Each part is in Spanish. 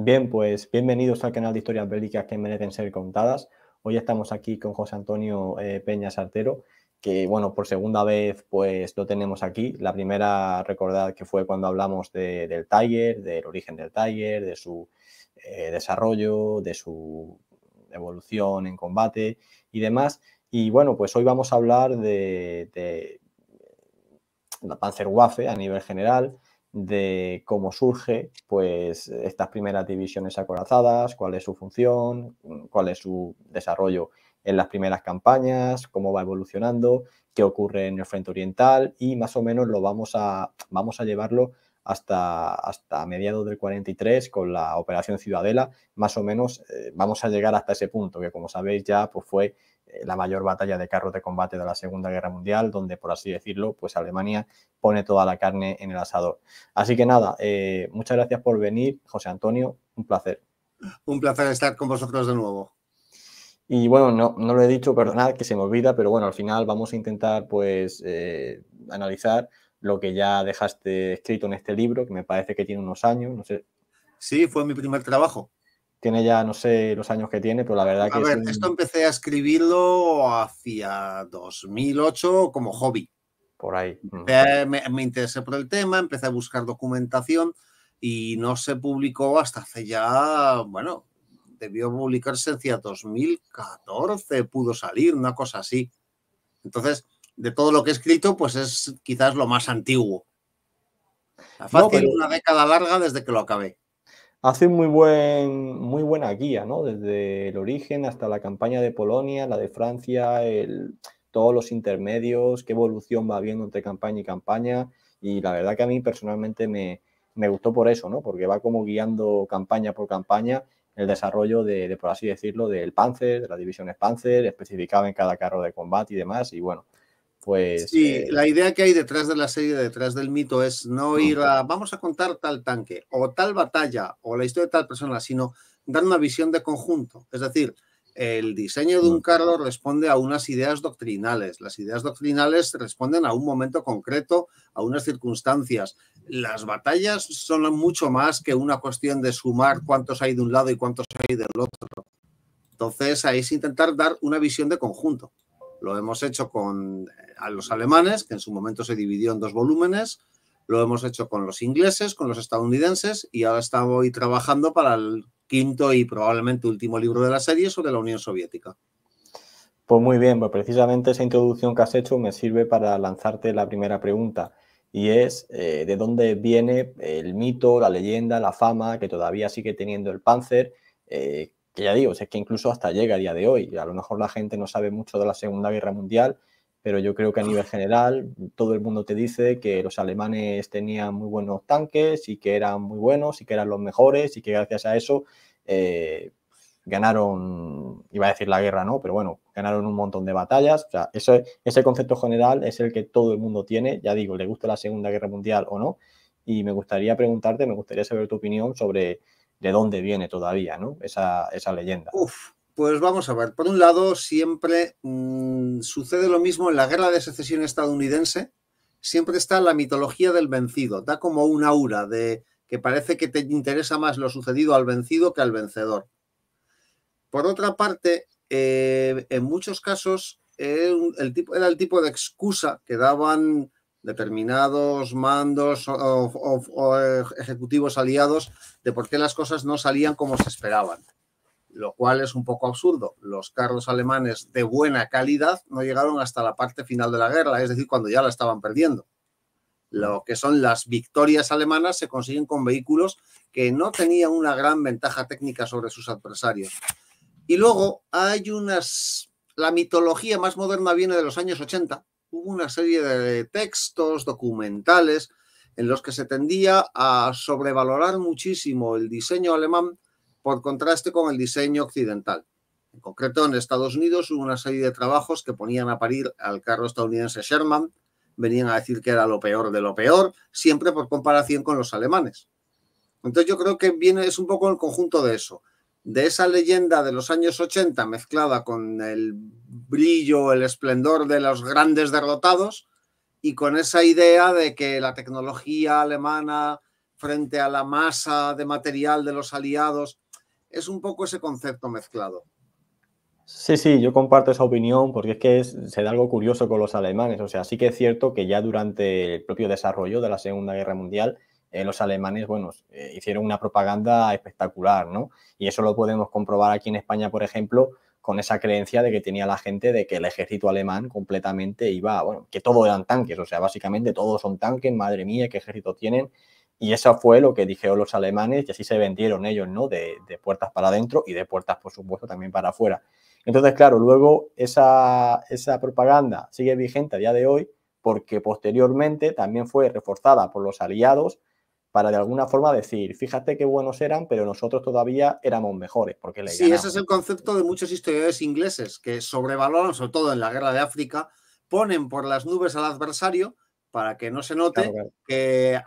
Bien, pues bienvenidos al canal de historias bélicas que merecen ser contadas. Hoy estamos aquí con José Antonio eh, Peña Sartero, que bueno, por segunda vez pues lo tenemos aquí. La primera, recordad que fue cuando hablamos del Tiger, del origen del Tiger, de su eh, desarrollo, de su evolución en combate y demás. Y bueno, pues hoy vamos a hablar de, de la Panzerwaffe a nivel general, de cómo surge pues estas primeras divisiones acorazadas, cuál es su función, cuál es su desarrollo en las primeras campañas, cómo va evolucionando, qué ocurre en el frente oriental y más o menos lo vamos a vamos a llevarlo hasta, hasta mediados del 43 con la operación Ciudadela, más o menos eh, vamos a llegar hasta ese punto que como sabéis ya pues fue la mayor batalla de carros de combate de la Segunda Guerra Mundial, donde, por así decirlo, pues Alemania pone toda la carne en el asador. Así que nada, eh, muchas gracias por venir, José Antonio, un placer. Un placer estar con vosotros de nuevo. Y bueno, no, no lo he dicho, perdonad que se me olvida, pero bueno, al final vamos a intentar pues eh, analizar lo que ya dejaste escrito en este libro, que me parece que tiene unos años, no sé. Sí, fue mi primer trabajo tiene ya no sé los años que tiene, pero la verdad que... A ver, esto empecé a escribirlo hacia 2008 como hobby. Por ahí. me, interesé por el tema, empecé a buscar documentación y no se publicó hasta hace ya, bueno, debió publicarse hacia 2014, pudo salir, una cosa así. Entonces, de todo lo que he escrito, pues es quizás lo más antiguo. Fácil, una década larga desde que lo acabé hace muy, buen, muy buena guía, ¿no? Desde el origen hasta la campaña de Polonia, la de Francia, el, todos los intermedios, qué evolución va habiendo entre campaña y campaña. Y la verdad que a mí personalmente me, me gustó por eso, ¿no? Porque va como guiando campaña por campaña el desarrollo de, por así decirlo, del Panzer, de las divisiones Panzer, especificado en cada carro de combate y demás. Y bueno, pues... Sí, eh, la idea que hay detrás de la serie, detrás del mito, es no ir a, vamos a contar tal tanque o tal batalla o la historia de tal persona, sino dar una visión de conjunto. Es decir, el diseño de un carro responde a unas ideas doctrinales. Las ideas doctrinales responden a un momento concreto, a unas circunstancias. Las batallas son mucho más que una cuestión de sumar cuántos hay de un lado y cuántos hay del otro. Entonces, ahí es intentar dar una visión de conjunto. Lo hemos hecho con eh, los alemanes, que en su momento se dividió en dos volúmenes, lo hemos hecho con los ingleses, con los estadounidenses y ahora estoy trabajando para el quinto y probablemente último libro de la serie sobre la Unión Soviética. Pues muy bien, pues precisamente esa introducción que has hecho me sirve para lanzarte la primera pregunta y es eh, de dónde viene el mito, la leyenda, la fama que todavía sigue teniendo el Panzer, eh, ya digo, es que incluso hasta llega a día de hoy. A lo mejor la gente no sabe mucho de la Segunda Guerra Mundial, pero yo creo que a nivel general todo el mundo te dice que los alemanes tenían muy buenos tanques y que eran muy buenos y que eran los mejores y que gracias a eso eh, ganaron, iba a decir la guerra, ¿no? Pero bueno, ganaron un montón de batallas. O sea, ese concepto general es el que todo el mundo tiene, ya digo, le gusta la Segunda Guerra Mundial o no. Y me gustaría preguntarte, me gustaría saber tu opinión sobre de dónde viene todavía ¿no? esa, esa leyenda. Uf, pues vamos a ver. Por un lado, siempre mm, sucede lo mismo en la guerra de secesión estadounidense. Siempre está la mitología del vencido. Da como un aura de que parece que te interesa más lo sucedido al vencido que al vencedor. Por otra parte, eh, en muchos casos eh, era el tipo de excusa que daban determinados mandos o, ejecutivos aliados de por qué las cosas no salían como se esperaban, lo cual es un poco absurdo. Los carros alemanes de buena calidad no llegaron hasta la parte final de la guerra, es decir, cuando ya la estaban perdiendo. Lo que son las victorias alemanas se consiguen con vehículos que no tenían una gran ventaja técnica sobre sus adversarios. Y luego hay unas... La mitología más moderna viene de los años 80, hubo una serie de textos documentales en los que se tendía a sobrevalorar muchísimo el diseño alemán por contraste con el diseño occidental. En concreto, en Estados Unidos hubo una serie de trabajos que ponían a parir al carro estadounidense Sherman, venían a decir que era lo peor de lo peor, siempre por comparación con los alemanes. Entonces yo creo que viene, es un poco el conjunto de eso de esa leyenda de los años 80 mezclada con el brillo, el esplendor de los grandes derrotados y con esa idea de que la tecnología alemana frente a la masa de material de los aliados es un poco ese concepto mezclado. Sí, sí, yo comparto esa opinión porque es que se da algo curioso con los alemanes. O sea, sí que es cierto que ya durante el propio desarrollo de la Segunda Guerra Mundial eh, los alemanes, bueno, eh, hicieron una propaganda espectacular, ¿no? Y eso lo podemos comprobar aquí en España, por ejemplo, con esa creencia de que tenía la gente de que el ejército alemán completamente iba, bueno, que todo eran tanques, o sea, básicamente todos son tanques, madre mía, qué ejército tienen. Y eso fue lo que dijeron los alemanes y así se vendieron ellos, ¿no? De, puertas para adentro y de puertas, por supuesto, también para afuera. Entonces, claro, luego esa, esa propaganda sigue vigente a día de hoy porque posteriormente también fue reforzada por los aliados para de alguna forma decir, fíjate qué buenos eran, pero nosotros todavía éramos mejores. Porque le sí, ese es el concepto de muchos historiadores ingleses que sobrevaloran, sobre todo en la guerra de África, ponen por las nubes al adversario para que no se note Que,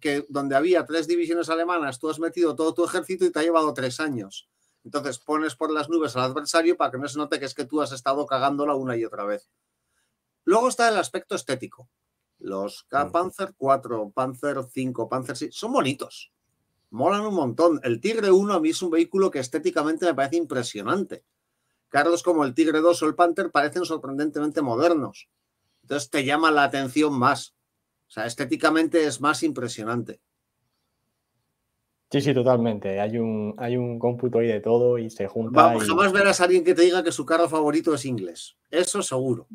que, donde había tres divisiones alemanas tú has metido todo tu ejército y te ha llevado tres años. Entonces pones por las nubes al adversario para que no se note que es que tú has estado cagándola una y otra vez. Luego está el aspecto estético. Los K-Panzer 4, Panzer 5, Panzer 6, son bonitos. Molan un montón. El Tigre 1 a mí es un vehículo que estéticamente me parece impresionante. Carros como el Tigre 2 o el Panther parecen sorprendentemente modernos. Entonces te llama la atención más. O sea, estéticamente es más impresionante. Sí, sí, totalmente. Hay un, hay un cómputo ahí de todo y se junta. Vamos, jamás verás a alguien que te diga que su carro favorito es inglés. Eso seguro.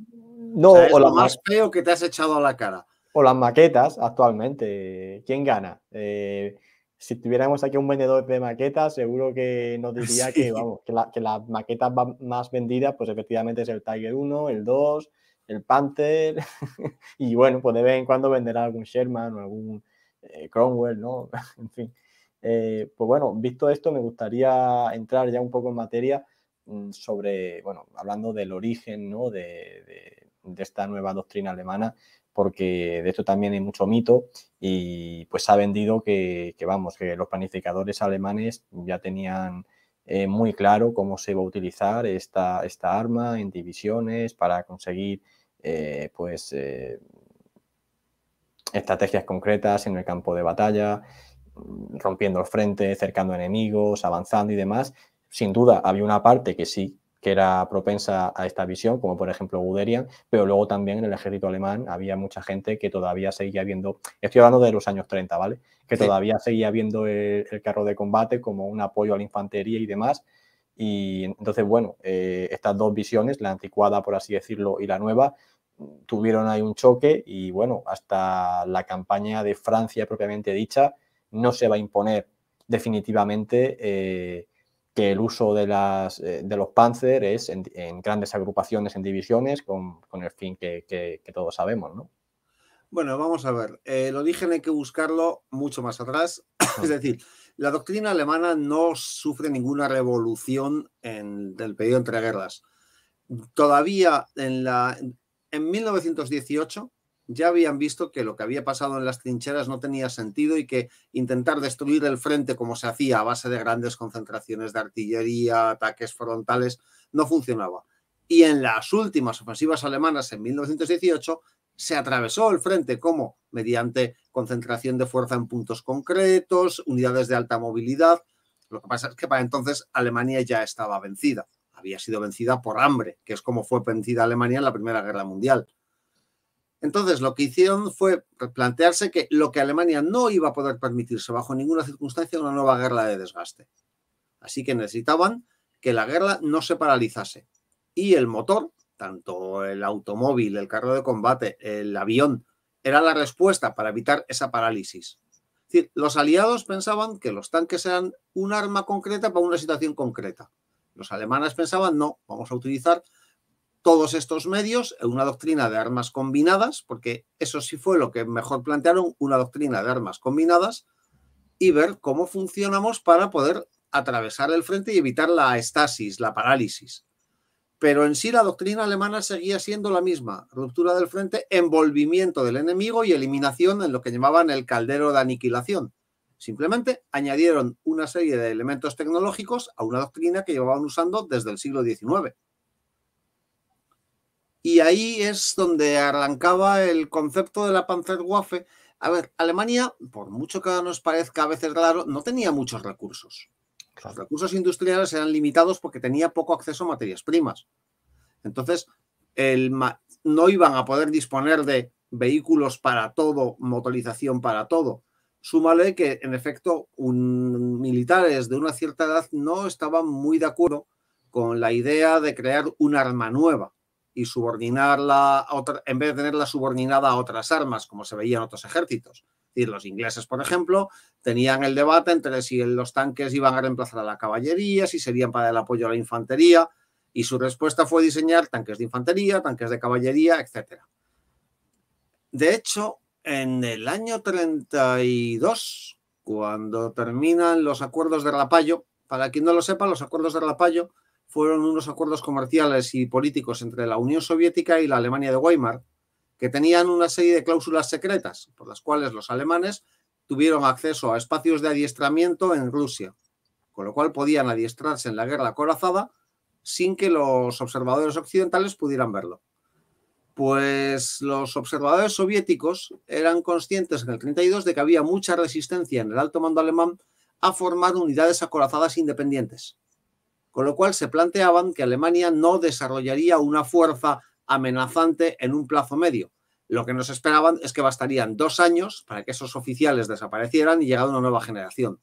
No, o, lo más feo que te has echado a la cara. O las maquetas actualmente. ¿Quién gana? Eh, si tuviéramos aquí un vendedor de maquetas, seguro que nos diría que, vamos, que, las maquetas más vendidas, pues efectivamente es el Tiger 1, el 2, el Panther, y bueno, pues de vez en cuando venderá algún Sherman o algún eh, Cromwell, ¿no? en fin. Eh, pues bueno, visto esto, me gustaría entrar ya un poco en materia mm, sobre, bueno, hablando del origen, ¿no? de de esta nueva doctrina alemana, porque de esto también hay mucho mito y pues ha vendido que, vamos, que los planificadores alemanes ya tenían eh, muy claro cómo se iba a utilizar esta, esta arma en divisiones para conseguir eh, pues eh, estrategias concretas en el campo de batalla, rompiendo el frente, cercando enemigos, avanzando y demás. Sin duda había una parte que sí que era propensa a esta visión, como por ejemplo Guderian, pero luego también en el ejército alemán había mucha gente que todavía seguía viendo, estoy hablando de los años 30, ¿vale? Que todavía seguía viendo el, carro de combate como un apoyo a la infantería y demás. Y entonces, bueno, eh, estas dos visiones, la anticuada, por así decirlo, y la nueva, tuvieron ahí un choque y bueno, hasta la campaña de Francia propiamente dicha no se va a imponer definitivamente. Eh, que el uso de, las, eh, de los Panzer es en, grandes agrupaciones, en divisiones, con, el fin que, todos sabemos, ¿no? Bueno, vamos a ver. El origen hay que buscarlo mucho más atrás. es decir, la doctrina alemana no sufre ninguna revolución en, el periodo entre guerras. Todavía en, la, en 1918 ya habían visto que lo que había pasado en las trincheras no tenía sentido y que intentar destruir el frente como se hacía a base de grandes concentraciones de artillería, ataques frontales, no funcionaba. Y en las últimas ofensivas alemanas en 1918 se atravesó el frente como mediante concentración de fuerza en puntos concretos, unidades de alta movilidad. Lo que pasa es que para entonces Alemania ya estaba vencida. Había sido vencida por hambre, que es como fue vencida Alemania en la Primera Guerra Mundial. Entonces, lo que hicieron fue plantearse que lo que Alemania no iba a poder permitirse bajo ninguna circunstancia una nueva guerra de desgaste. Así que necesitaban que la guerra no se paralizase. Y el motor, tanto el automóvil, el carro de combate, el avión, era la respuesta para evitar esa parálisis. Es decir, los aliados pensaban que los tanques eran un arma concreta para una situación concreta. Los alemanes pensaban, no, vamos a utilizar todos estos medios en eh, una doctrina de armas combinadas, porque eso sí fue lo que mejor plantearon, una doctrina de armas combinadas, y ver cómo funcionamos para poder atravesar el frente y evitar la estasis, la parálisis. Pero en sí la doctrina alemana seguía siendo la misma, ruptura del frente, envolvimiento del enemigo y eliminación en lo que llamaban el caldero de aniquilación. Simplemente añadieron una serie de elementos tecnológicos a una doctrina que llevaban usando desde el siglo XIX. Y ahí es donde arrancaba el concepto de la Panzerwaffe. A ver, Alemania, por mucho que nos parezca a veces raro, no tenía muchos recursos. Los recursos industriales eran limitados porque tenía poco acceso a materias primas. Entonces, no iban a poder disponer de vehículos para todo, motorización para todo. Súmale que, en efecto, un, militares de una cierta edad no estaban muy de acuerdo con la idea de crear un arma nueva y subordinarla otra, en vez de tenerla subordinada a otras armas, como se veía en otros ejércitos. Es decir, los ingleses, por ejemplo, tenían el debate entre si los tanques iban a reemplazar a la caballería, si serían para el apoyo a la infantería, y su respuesta fue diseñar tanques de infantería, tanques de caballería, etc. De hecho, en el año 32, cuando terminan los acuerdos de Rapallo para quien no lo sepa, los acuerdos de Rapallo fueron unos acuerdos comerciales y políticos entre la Unión Soviética y la Alemania de Weimar, que tenían una serie de cláusulas secretas, por las cuales los alemanes tuvieron acceso a espacios de adiestramiento en Rusia, con lo cual podían adiestrarse en la guerra acorazada sin que los observadores occidentales pudieran verlo. Pues los observadores soviéticos eran conscientes en el 32 de que había mucha resistencia en el alto mando alemán a formar unidades acorazadas independientes con lo cual se planteaban que Alemania no desarrollaría una fuerza amenazante en un plazo medio. Lo que nos esperaban es que bastarían dos años para que esos oficiales desaparecieran y llegara una nueva generación.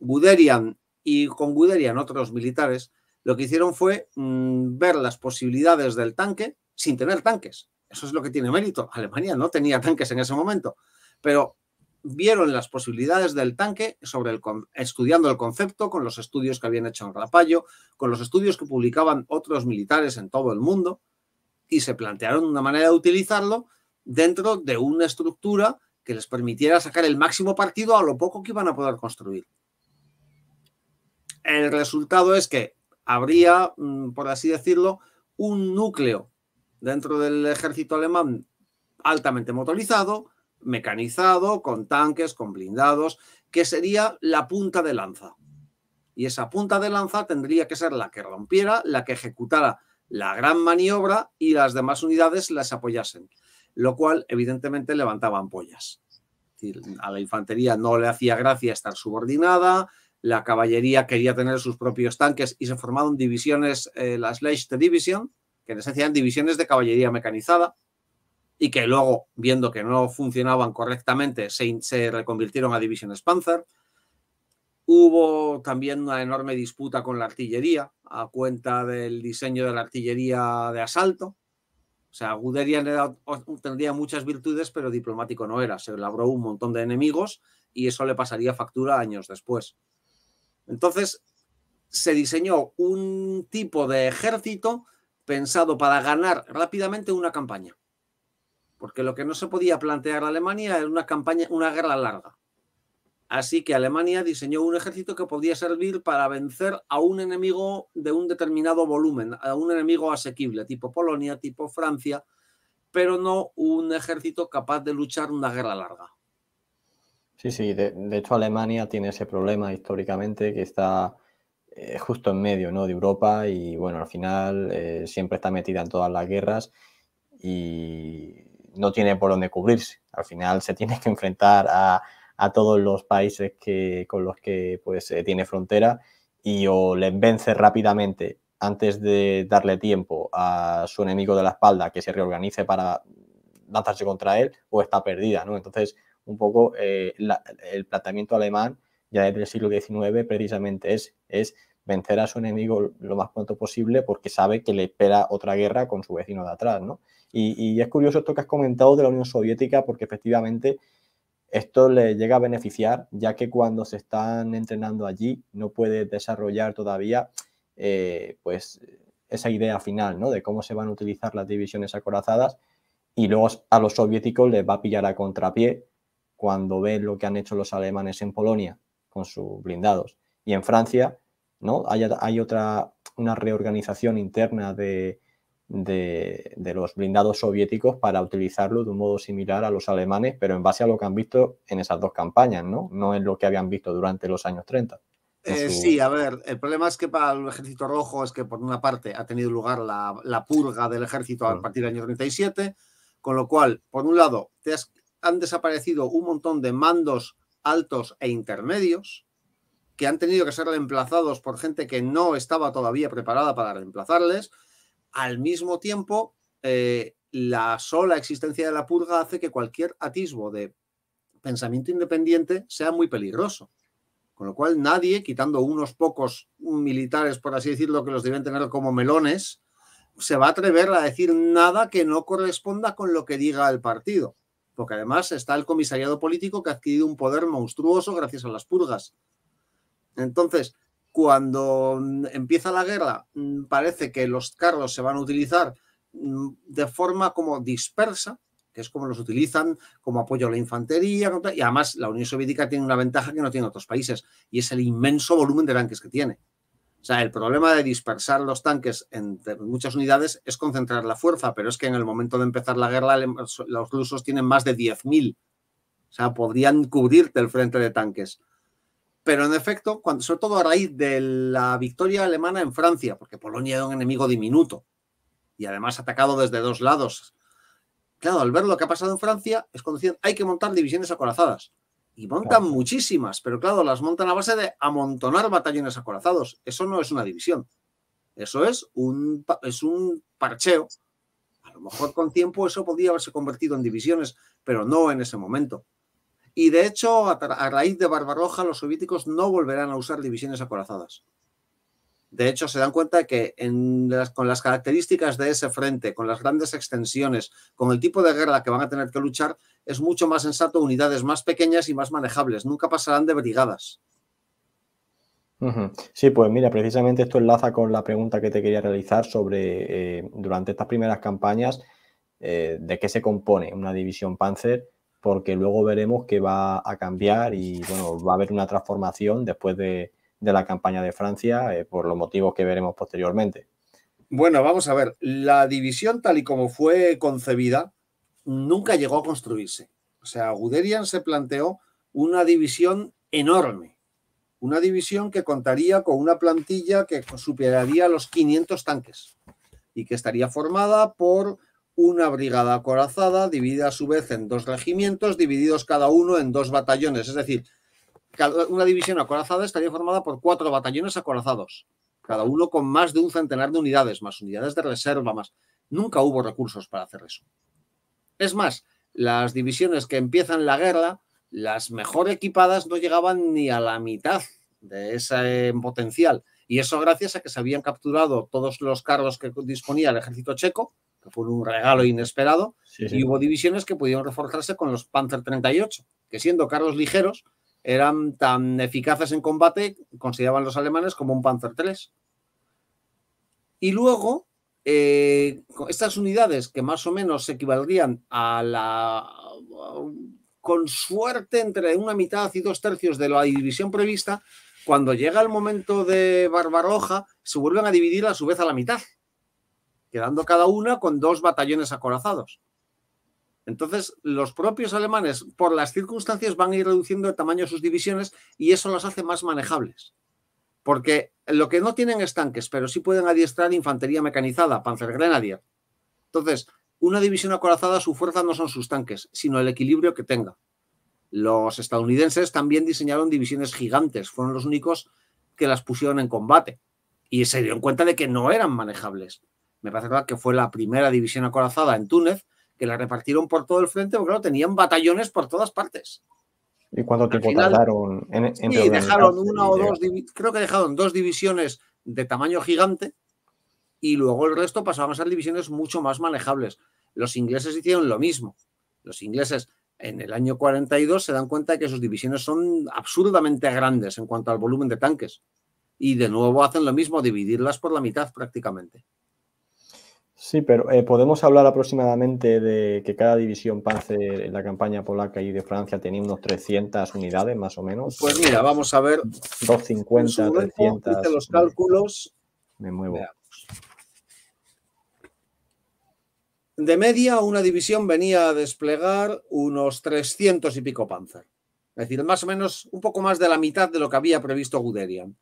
Guderian y con Guderian otros militares lo que hicieron fue mm, ver las posibilidades del tanque sin tener tanques. Eso es lo que tiene mérito. Alemania no tenía tanques en ese momento, pero vieron las posibilidades del tanque sobre el, estudiando el concepto con los estudios que habían hecho en Rapallo, con los estudios que publicaban otros militares en todo el mundo y se plantearon una manera de utilizarlo dentro de una estructura que les permitiera sacar el máximo partido a lo poco que iban a poder construir. El resultado es que habría, mm, por así decirlo, un núcleo dentro del ejército alemán altamente motorizado, mecanizado, con tanques, con blindados, que sería la punta de lanza. Y esa punta de lanza tendría que ser la que rompiera, la que ejecutara la gran maniobra y las demás unidades las apoyasen, lo cual evidentemente levantaba ampollas. A la infantería no le hacía gracia estar subordinada, la caballería quería tener sus propios tanques y se formaron divisiones, eh, las Leicht Division, que en esencia eran divisiones de caballería mecanizada, y que luego, viendo que no funcionaban correctamente, se, reconvirtieron a divisiones Panzer. Hubo también una enorme disputa con la artillería a cuenta del diseño de la artillería de asalto. O sea, Guderian tendría muchas virtudes, pero diplomático no era. Se labró un montón de enemigos y eso le pasaría factura años después. Entonces, se diseñó un tipo de ejército pensado para ganar rápidamente una campaña porque lo que no se podía plantear a Alemania era una campaña, una guerra larga. Así que Alemania diseñó un ejército que podía servir para vencer a un enemigo de un determinado volumen, a un enemigo asequible, tipo Polonia, tipo Francia, pero no un ejército capaz de luchar una guerra larga. Sí, sí, de, hecho Alemania tiene ese problema históricamente que está eh, justo en medio ¿no? de Europa y bueno, al final eh, siempre está metida en todas las guerras y no tiene por dónde cubrirse. Al final se tiene que enfrentar a, todos los países que, con los que pues, eh, tiene frontera y o le vence rápidamente antes de darle tiempo a su enemigo de la espalda que se reorganice para lanzarse contra él o está perdida, ¿no? Entonces, un poco eh, el planteamiento alemán ya desde el siglo XIX precisamente es, es vencer a su enemigo lo más pronto posible porque sabe que le espera otra guerra con su vecino de atrás, Y, es curioso esto que has comentado de la Unión Soviética porque efectivamente esto le llega a beneficiar, ya que cuando se están entrenando allí no puede desarrollar todavía eh, pues esa idea final, ¿no? De cómo se van a utilizar las divisiones acorazadas y luego a los soviéticos les va a pillar a contrapié cuando ven lo que han hecho los alemanes en Polonia con sus blindados y en Francia ¿no? Hay, hay otra, una reorganización interna de, de, los blindados soviéticos para utilizarlo de un modo similar a los alemanes, pero en base a lo que han visto en esas dos campañas, ¿no? No en lo que habían visto durante los años 30. Eh, sí, a ver, el problema es que para el Ejército Rojo es que por una parte ha tenido lugar la, la purga del ejército a partir del año 37, con lo cual, por un lado, te han desaparecido un montón de mandos altos e intermedios, que han tenido que ser reemplazados por gente que no estaba todavía preparada para reemplazarles. Al mismo tiempo, eh, la sola existencia de la purga hace que cualquier atisbo de pensamiento independiente sea muy peligroso. Con lo cual, nadie, quitando unos pocos militares, por así decirlo, que los deben tener como melones, se va a atrever a decir nada que no corresponda con lo que diga el partido. Porque además está el comisariado político que ha adquirido un poder monstruoso gracias a las purgas. Entonces, cuando mm, empieza la guerra, mm, parece que los carros se van a utilizar mm, de forma como dispersa, que es como los utilizan como apoyo a la infantería, y además la Unión Soviética tiene una ventaja que no tiene otros países, y es el inmenso volumen de tanques que tiene. O sea, el problema de dispersar los tanques entre muchas unidades es concentrar la fuerza, pero es que en el momento de empezar la guerra los rusos tienen más de 10.000. O sea, podrían cubrirte el frente de tanques. Pero en efecto, cuando, sobre todo a raíz de la victoria alemana en Francia, porque Polonia era un enemigo diminuto y además atacado desde dos lados. Claro, al ver lo que ha pasado en Francia, es cuando hay que montar divisiones acorazadas. Y montan muchísimas, pero claro, las montan a base de amontonar batallones acorazados. Eso no es una división. Eso es un, es un parcheo. A lo mejor con tiempo eso podría haberse convertido en divisiones, pero no en ese momento. Y de hecho, a, raíz de Barbarroja, los soviéticos no volverán a usar divisiones acorazadas. De hecho, se dan cuenta que con las características de ese frente, con las grandes extensiones, con el tipo de guerra que van a tener que luchar, es mucho más sensato unidades más pequeñas y más manejables. Nunca pasarán de brigadas. Sí, pues mira, precisamente esto enlaza con la pregunta que te quería realizar sobre eh, durante estas primeras campañas, eh, de qué se compone una división Panzer porque luego veremos que va a cambiar y bueno, va a haber una transformación después de, la campaña de Francia eh, por los motivos que veremos posteriormente. Bueno, vamos a ver, la división tal y como fue concebida nunca llegó a construirse. O sea, Guderian se planteó una división enorme, una división que contaría con una plantilla que superaría los 500 tanques y que estaría formada por una brigada acorazada dividida a su vez en dos regimientos, divididos cada uno en dos batallones. Es decir, una división acorazada estaría formada por cuatro batallones acorazados, cada uno con más de un centenar de unidades, más unidades de reserva, más. Nunca hubo recursos para hacer eso. Es más, las divisiones que empiezan la guerra, las mejor equipadas no llegaban ni a la mitad de ese potencial. Y eso gracias a que se habían capturado todos los carros que disponía el ejército checo, que fue un regalo inesperado, y hubo divisiones que pudieron reforzarse con los Panzer 38, que siendo carros ligeros, eran tan eficaces en combate, consideraban los alemanes como un Panzer 3. Y luego, eh, estas unidades que más o menos se equivaldrían a la, con suerte, entre una mitad y dos tercios de la división prevista, cuando llega el momento de Barbarroja, se vuelven a dividir a su vez a la mitad quedando cada una con dos batallones acorazados. Entonces, los propios alemanes, por las circunstancias, van a ir reduciendo el tamaño de sus divisiones y eso las hace más manejables. Porque lo que no tienen es tanques, pero sí pueden adiestrar infantería mecanizada, panzergrenadier. Entonces, una división acorazada, su fuerza no son sus tanques, sino el equilibrio que tenga. Los estadounidenses también diseñaron divisiones gigantes, fueron los únicos que las pusieron en combate y se dieron cuenta de que no eran manejables me parece que fue la primera división acorazada en Túnez, que la repartieron por todo el frente, porque claro, tenían batallones por todas partes. ¿Y cuando te Sí, dejaron una o dos, creo que dejaron dos divisiones de tamaño gigante y luego el resto pasaban a ser divisiones mucho más manejables. Los ingleses hicieron lo mismo. Los ingleses en el año 42 se dan cuenta de que sus divisiones son absurdamente grandes en cuanto al volumen de tanques. Y de nuevo hacen lo mismo, dividirlas por la mitad prácticamente. Sí, pero eh, podemos hablar aproximadamente de que cada división Panzer en la campaña polaca y de Francia tenía unos 300 unidades más o menos. Pues mira, vamos a ver. 250, 300. los cálculos. Me muevo. De media, una división venía a desplegar unos 300 y pico Panzer. Es decir, más o menos un poco más de la mitad de lo que había previsto Guderian.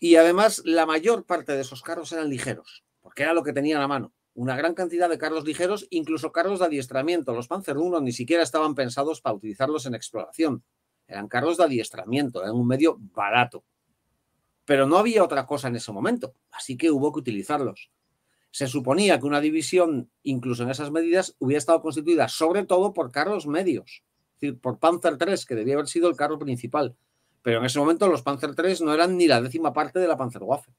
Y además, la mayor parte de esos carros eran ligeros, porque era lo que tenían a mano una gran cantidad de carros ligeros, incluso carros de adiestramiento. Los Panzer I ni siquiera estaban pensados para utilizarlos en exploración. Eran carros de adiestramiento, eran un medio barato. Pero no había otra cosa en ese momento, así que hubo que utilizarlos. Se suponía que una división, incluso en esas medidas, hubiera estado constituida sobre todo por carros medios, es decir, por Panzer III, que debía haber sido el carro principal. Pero en ese momento los Panzer III no eran ni la décima parte de la Panzerwaffe.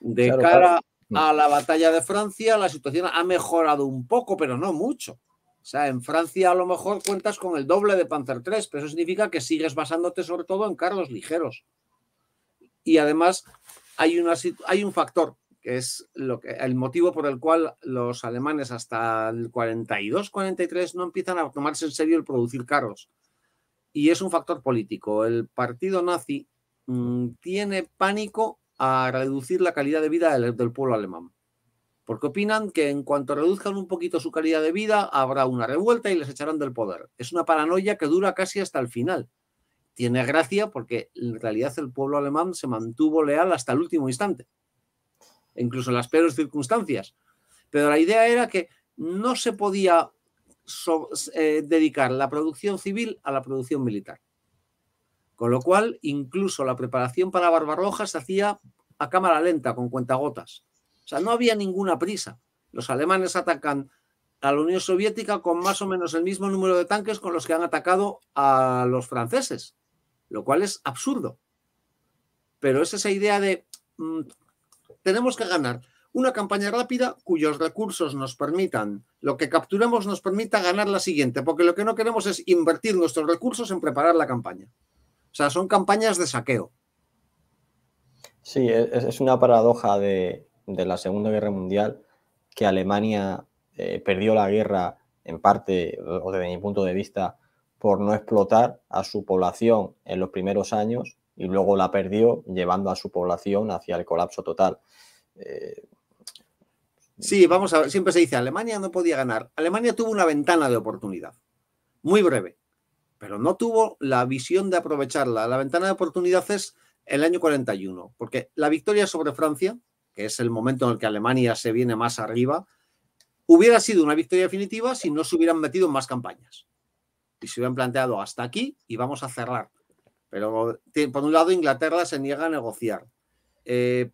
De cara a la batalla de Francia, la situación ha mejorado un poco, pero no mucho. O sea, en Francia a lo mejor cuentas con el doble de Panzer III, pero eso significa que sigues basándote sobre todo en carros ligeros. Y además hay, una, hay un factor, que es lo que, el motivo por el cual los alemanes hasta el 42-43 no empiezan a tomarse en serio el producir carros. Y es un factor político. El partido nazi mm, tiene pánico a reducir la calidad de vida del, pueblo alemán. Porque opinan que en cuanto reduzcan un poquito su calidad de vida, habrá una revuelta y les echarán del poder. Es una paranoia que dura casi hasta el final. Tiene gracia porque en realidad el pueblo alemán se mantuvo leal hasta el último instante, incluso en las peores circunstancias. Pero la idea era que no se podía eh, dedicar la producción civil a la producción militar. Con lo cual, incluso la preparación para Barbarroja se hacía a cámara lenta, con cuentagotas. O sea, no había ninguna prisa. Los alemanes atacan a la Unión Soviética con más o menos el mismo número de tanques con los que han atacado a los franceses, lo cual es absurdo. Pero es esa idea de mm, tenemos que ganar una campaña rápida cuyos recursos nos permitan, lo que capturemos nos permita ganar la siguiente, porque lo que no queremos es invertir nuestros recursos en preparar la campaña. O sea, son campañas de saqueo. Sí, es, una paradoja de, la Segunda Guerra Mundial que Alemania eh, perdió la guerra en parte, o desde mi punto de vista, por no explotar a su población en los primeros años y luego la perdió llevando a su población hacia el colapso total. Eh, sí, vamos a ver, siempre se dice, Alemania no podía ganar. Alemania tuvo una ventana de oportunidad, muy breve, pero no tuvo la visión de aprovecharla. La ventana de oportunidades es el año 41, porque la victoria sobre Francia, que es el momento en el que Alemania se viene más arriba, hubiera sido una victoria definitiva si no se hubieran metido en más campañas. Y se hubieran planteado hasta aquí y vamos a cerrar. Pero por un lado Inglaterra se niega a negociar. Eh,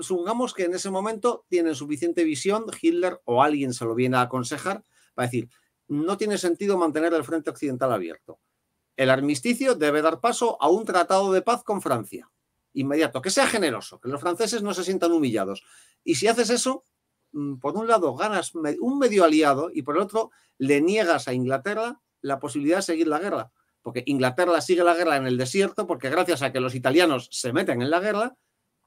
supongamos que en ese momento tienen suficiente visión, Hitler o alguien se lo viene a aconsejar para decir, no tiene sentido mantener el frente occidental abierto. El armisticio debe dar paso a un tratado de paz con Francia, inmediato, que sea generoso, que los franceses no se sientan humillados. Y si haces eso, mm, por un lado ganas un medio aliado y por el otro le niegas a Inglaterra la posibilidad de seguir la guerra, porque Inglaterra sigue la guerra en el desierto porque gracias a que los italianos se meten en la guerra,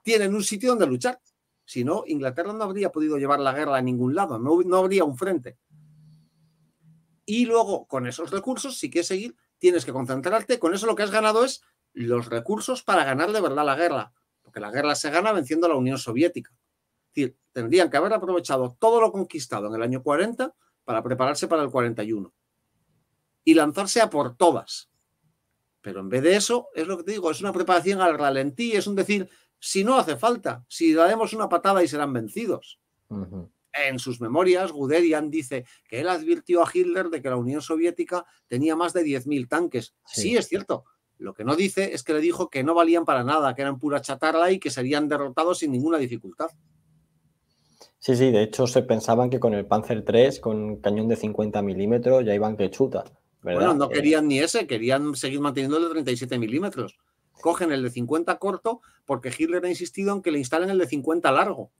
tienen un sitio donde luchar. Si no, Inglaterra no habría podido llevar la guerra a ningún lado, no, no habría un frente. Y luego, con esos recursos, si quieres seguir, tienes que concentrarte. Con eso lo que has ganado es los recursos para ganar de verdad la guerra. Porque la guerra se gana venciendo a la Unión Soviética. Es decir, tendrían que haber aprovechado todo lo conquistado en el año 40 para prepararse para el 41 y lanzarse a por todas. Pero en vez de eso, es lo que te digo, es una preparación al ralentí, es un decir, si no hace falta, si daremos una patada y serán vencidos. En sus memorias, Guderian dice que él advirtió a Hitler de que la Unión Soviética tenía más de 10.000 tanques. Sí. es cierto. Lo que no dice es que le dijo que no valían para nada, que eran pura chatarra y que serían derrotados sin ninguna dificultad. Sí, sí, de hecho se pensaban que con el Panzer III, con cañón de 50 milímetros, ya iban que chuta. Bueno, no querían ni ese, querían seguir manteniendo el de 37 milímetros. Cogen el de 50 corto porque Hitler ha insistido en que le instalen el de 50 largo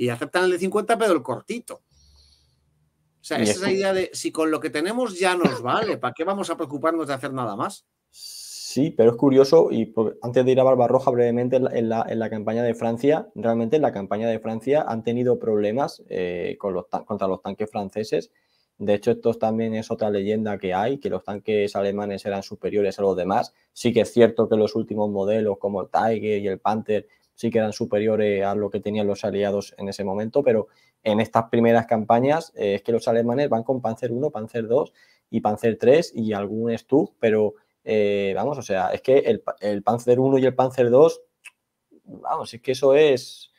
y aceptan el de 50, pero el cortito. O sea, esa es la idea de si con lo que tenemos ya nos vale, ¿para qué vamos a preocuparnos de hacer nada más? Sí, pero es curioso, y pues, antes de ir a Barbarroja brevemente, en la, campaña de Francia, realmente en la campaña de Francia han tenido problemas eh, con los contra los tanques franceses. De hecho, esto también es otra leyenda que hay, que los tanques alemanes eran superiores a los demás. Sí que es cierto que los últimos modelos, como el Tiger y el Panther, sí que eran superiores a lo que tenían los aliados en ese momento, pero en estas primeras campañas eh, es que los alemanes van con Panzer 1, Panzer 2 y Panzer 3 y algún Stug, pero eh, vamos, o sea, es que el, Panzer 1 y el Panzer 2, vamos, es que eso es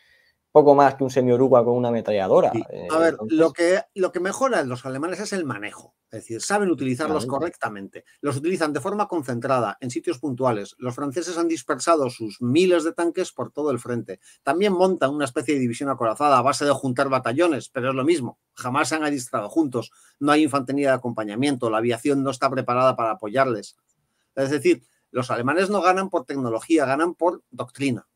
poco más que un uba con una ametralladora. Eh, a ver, lo, que, lo que en los alemanes es el manejo, es decir, saben utilizarlos correctamente, los utilizan de forma concentrada, en sitios puntuales. Los franceses han dispersado sus miles de tanques por todo el frente. También montan una especie de división acorazada a base de juntar batallones, pero es lo mismo, jamás se han adistrado juntos, no hay infantería de acompañamiento, la aviación no está preparada para apoyarles. Es decir, los alemanes no ganan por tecnología, ganan por doctrina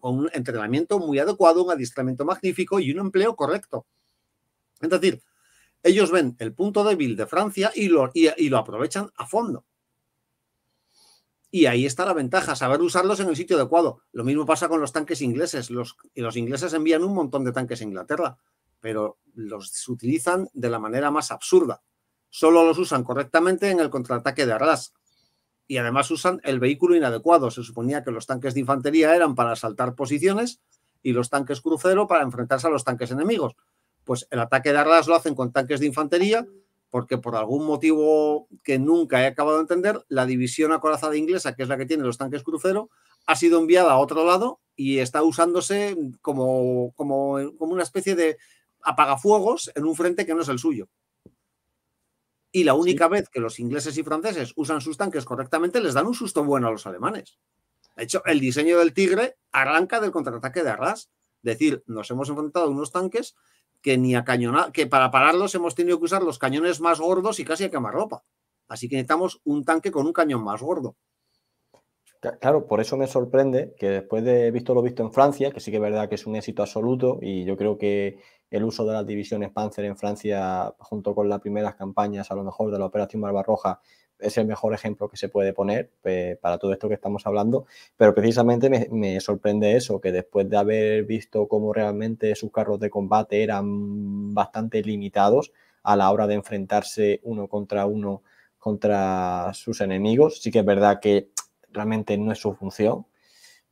con un entrenamiento muy adecuado, un adiestramiento magnífico y un empleo correcto. Es decir, ellos ven el punto débil de Francia y lo, y, lo aprovechan a fondo. Y ahí está la ventaja, saber usarlos en el sitio adecuado. Lo mismo pasa con los tanques ingleses. Los, los ingleses envían un montón de tanques a Inglaterra, pero los utilizan de la manera más absurda. Solo los usan correctamente en el contraataque de Arras y además usan el vehículo inadecuado. Se suponía que los tanques de infantería eran para asaltar posiciones y los tanques crucero para enfrentarse a los tanques enemigos. Pues el ataque de Arras lo hacen con tanques de infantería porque por algún motivo que nunca he acabado de entender, la división acorazada inglesa, que es la que tiene los tanques crucero, ha sido enviada a otro lado y está usándose como, como, como una especie de apagafuegos en un frente que no es el suyo. Y la única vez que los ingleses y franceses usan sus tanques correctamente, les dan un susto bueno a los alemanes. De hecho, el diseño del Tigre arranca del contraataque de Arras. Es decir, nos hemos enfrentado a unos tanques que ni a cañonar, que para pararlos hemos tenido que usar los cañones más gordos y casi a ropa. Así que necesitamos un tanque con un cañón más gordo. Claro, por eso me sorprende que después de visto lo visto en Francia, que sí que es verdad que es un éxito absoluto y yo creo que, el uso de las divisiones Panzer en Francia junto con las primeras campañas, a lo mejor de la Operación Barbarroja, es el mejor ejemplo que se puede poner para todo esto que estamos hablando, pero precisamente me, me, sorprende eso, que después de haber visto cómo realmente sus carros de combate eran bastante limitados a la hora de enfrentarse uno contra uno contra sus enemigos, sí que es verdad que realmente no es su función,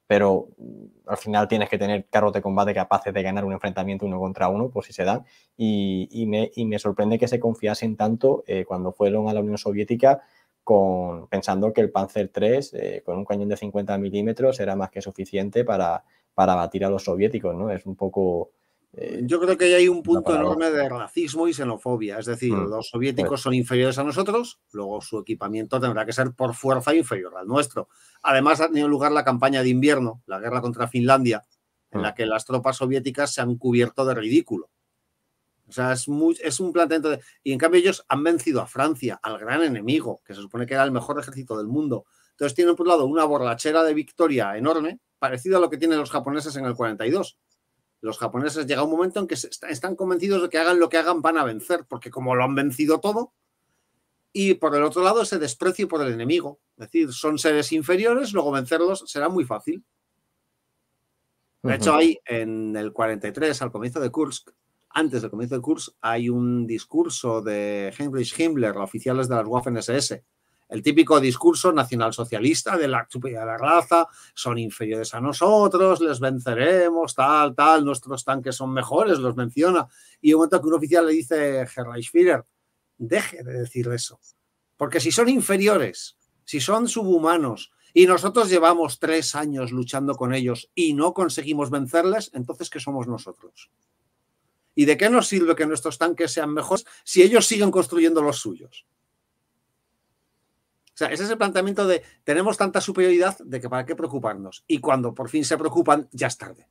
pero mm, al final tienes que tener carros de combate capaces de ganar un enfrentamiento uno contra uno, por si se dan. Y, me, sorprende que se confiasen tanto eh, cuando fueron a la Unión Soviética pensando que el Panzer III, eh, con un cañón de 50 milímetros, era más que suficiente para, para batir a los soviéticos, ¿no? Es un poco eh, yo creo que hay un punto enorme de racismo y xenofobia. Es decir, mm. los soviéticos son inferiores a nosotros, luego su equipamiento tendrá que ser por fuerza inferior al nuestro. Además, ha tenido lugar la campaña de invierno, la guerra contra Finlandia, en la mm. que las tropas soviéticas se han cubierto de ridículo. O sea, es, muy, es un planteamiento de... Y en cambio ellos han vencido a Francia, al gran enemigo, que se supone que era el mejor ejército del mundo. Entonces tienen por un lado una borrachera de victoria enorme, parecida a lo que tienen los japoneses en el 42 los japoneses llega un momento en que están convencidos de que hagan lo que hagan van a vencer, porque como lo han vencido todo, y por el otro lado ese desprecio por el enemigo, es decir, son seres inferiores, luego vencerlos será muy fácil. De hecho, ahí en el 43, al comienzo de Kursk, antes del comienzo de Kursk, hay un discurso de Heinrich Himmler, oficiales de las Waffen-SS, el típico discurso nacionalsocialista de la, de la raza, son inferiores a nosotros, les venceremos, tal, tal, nuestros tanques son mejores, los menciona. Y en un momento que un oficial le dice, Herr Reichsführer, deje de decir eso. Porque si son inferiores, si son subhumanos, y nosotros llevamos tres años luchando con ellos y no conseguimos vencerles, entonces ¿qué somos nosotros? ¿Y de qué nos sirve que nuestros tanques sean mejores si ellos siguen construyendo los suyos? O sea, ese es el planteamiento de tenemos tanta superioridad de que para qué preocuparnos. Y cuando por fin se preocupan, ya es tarde.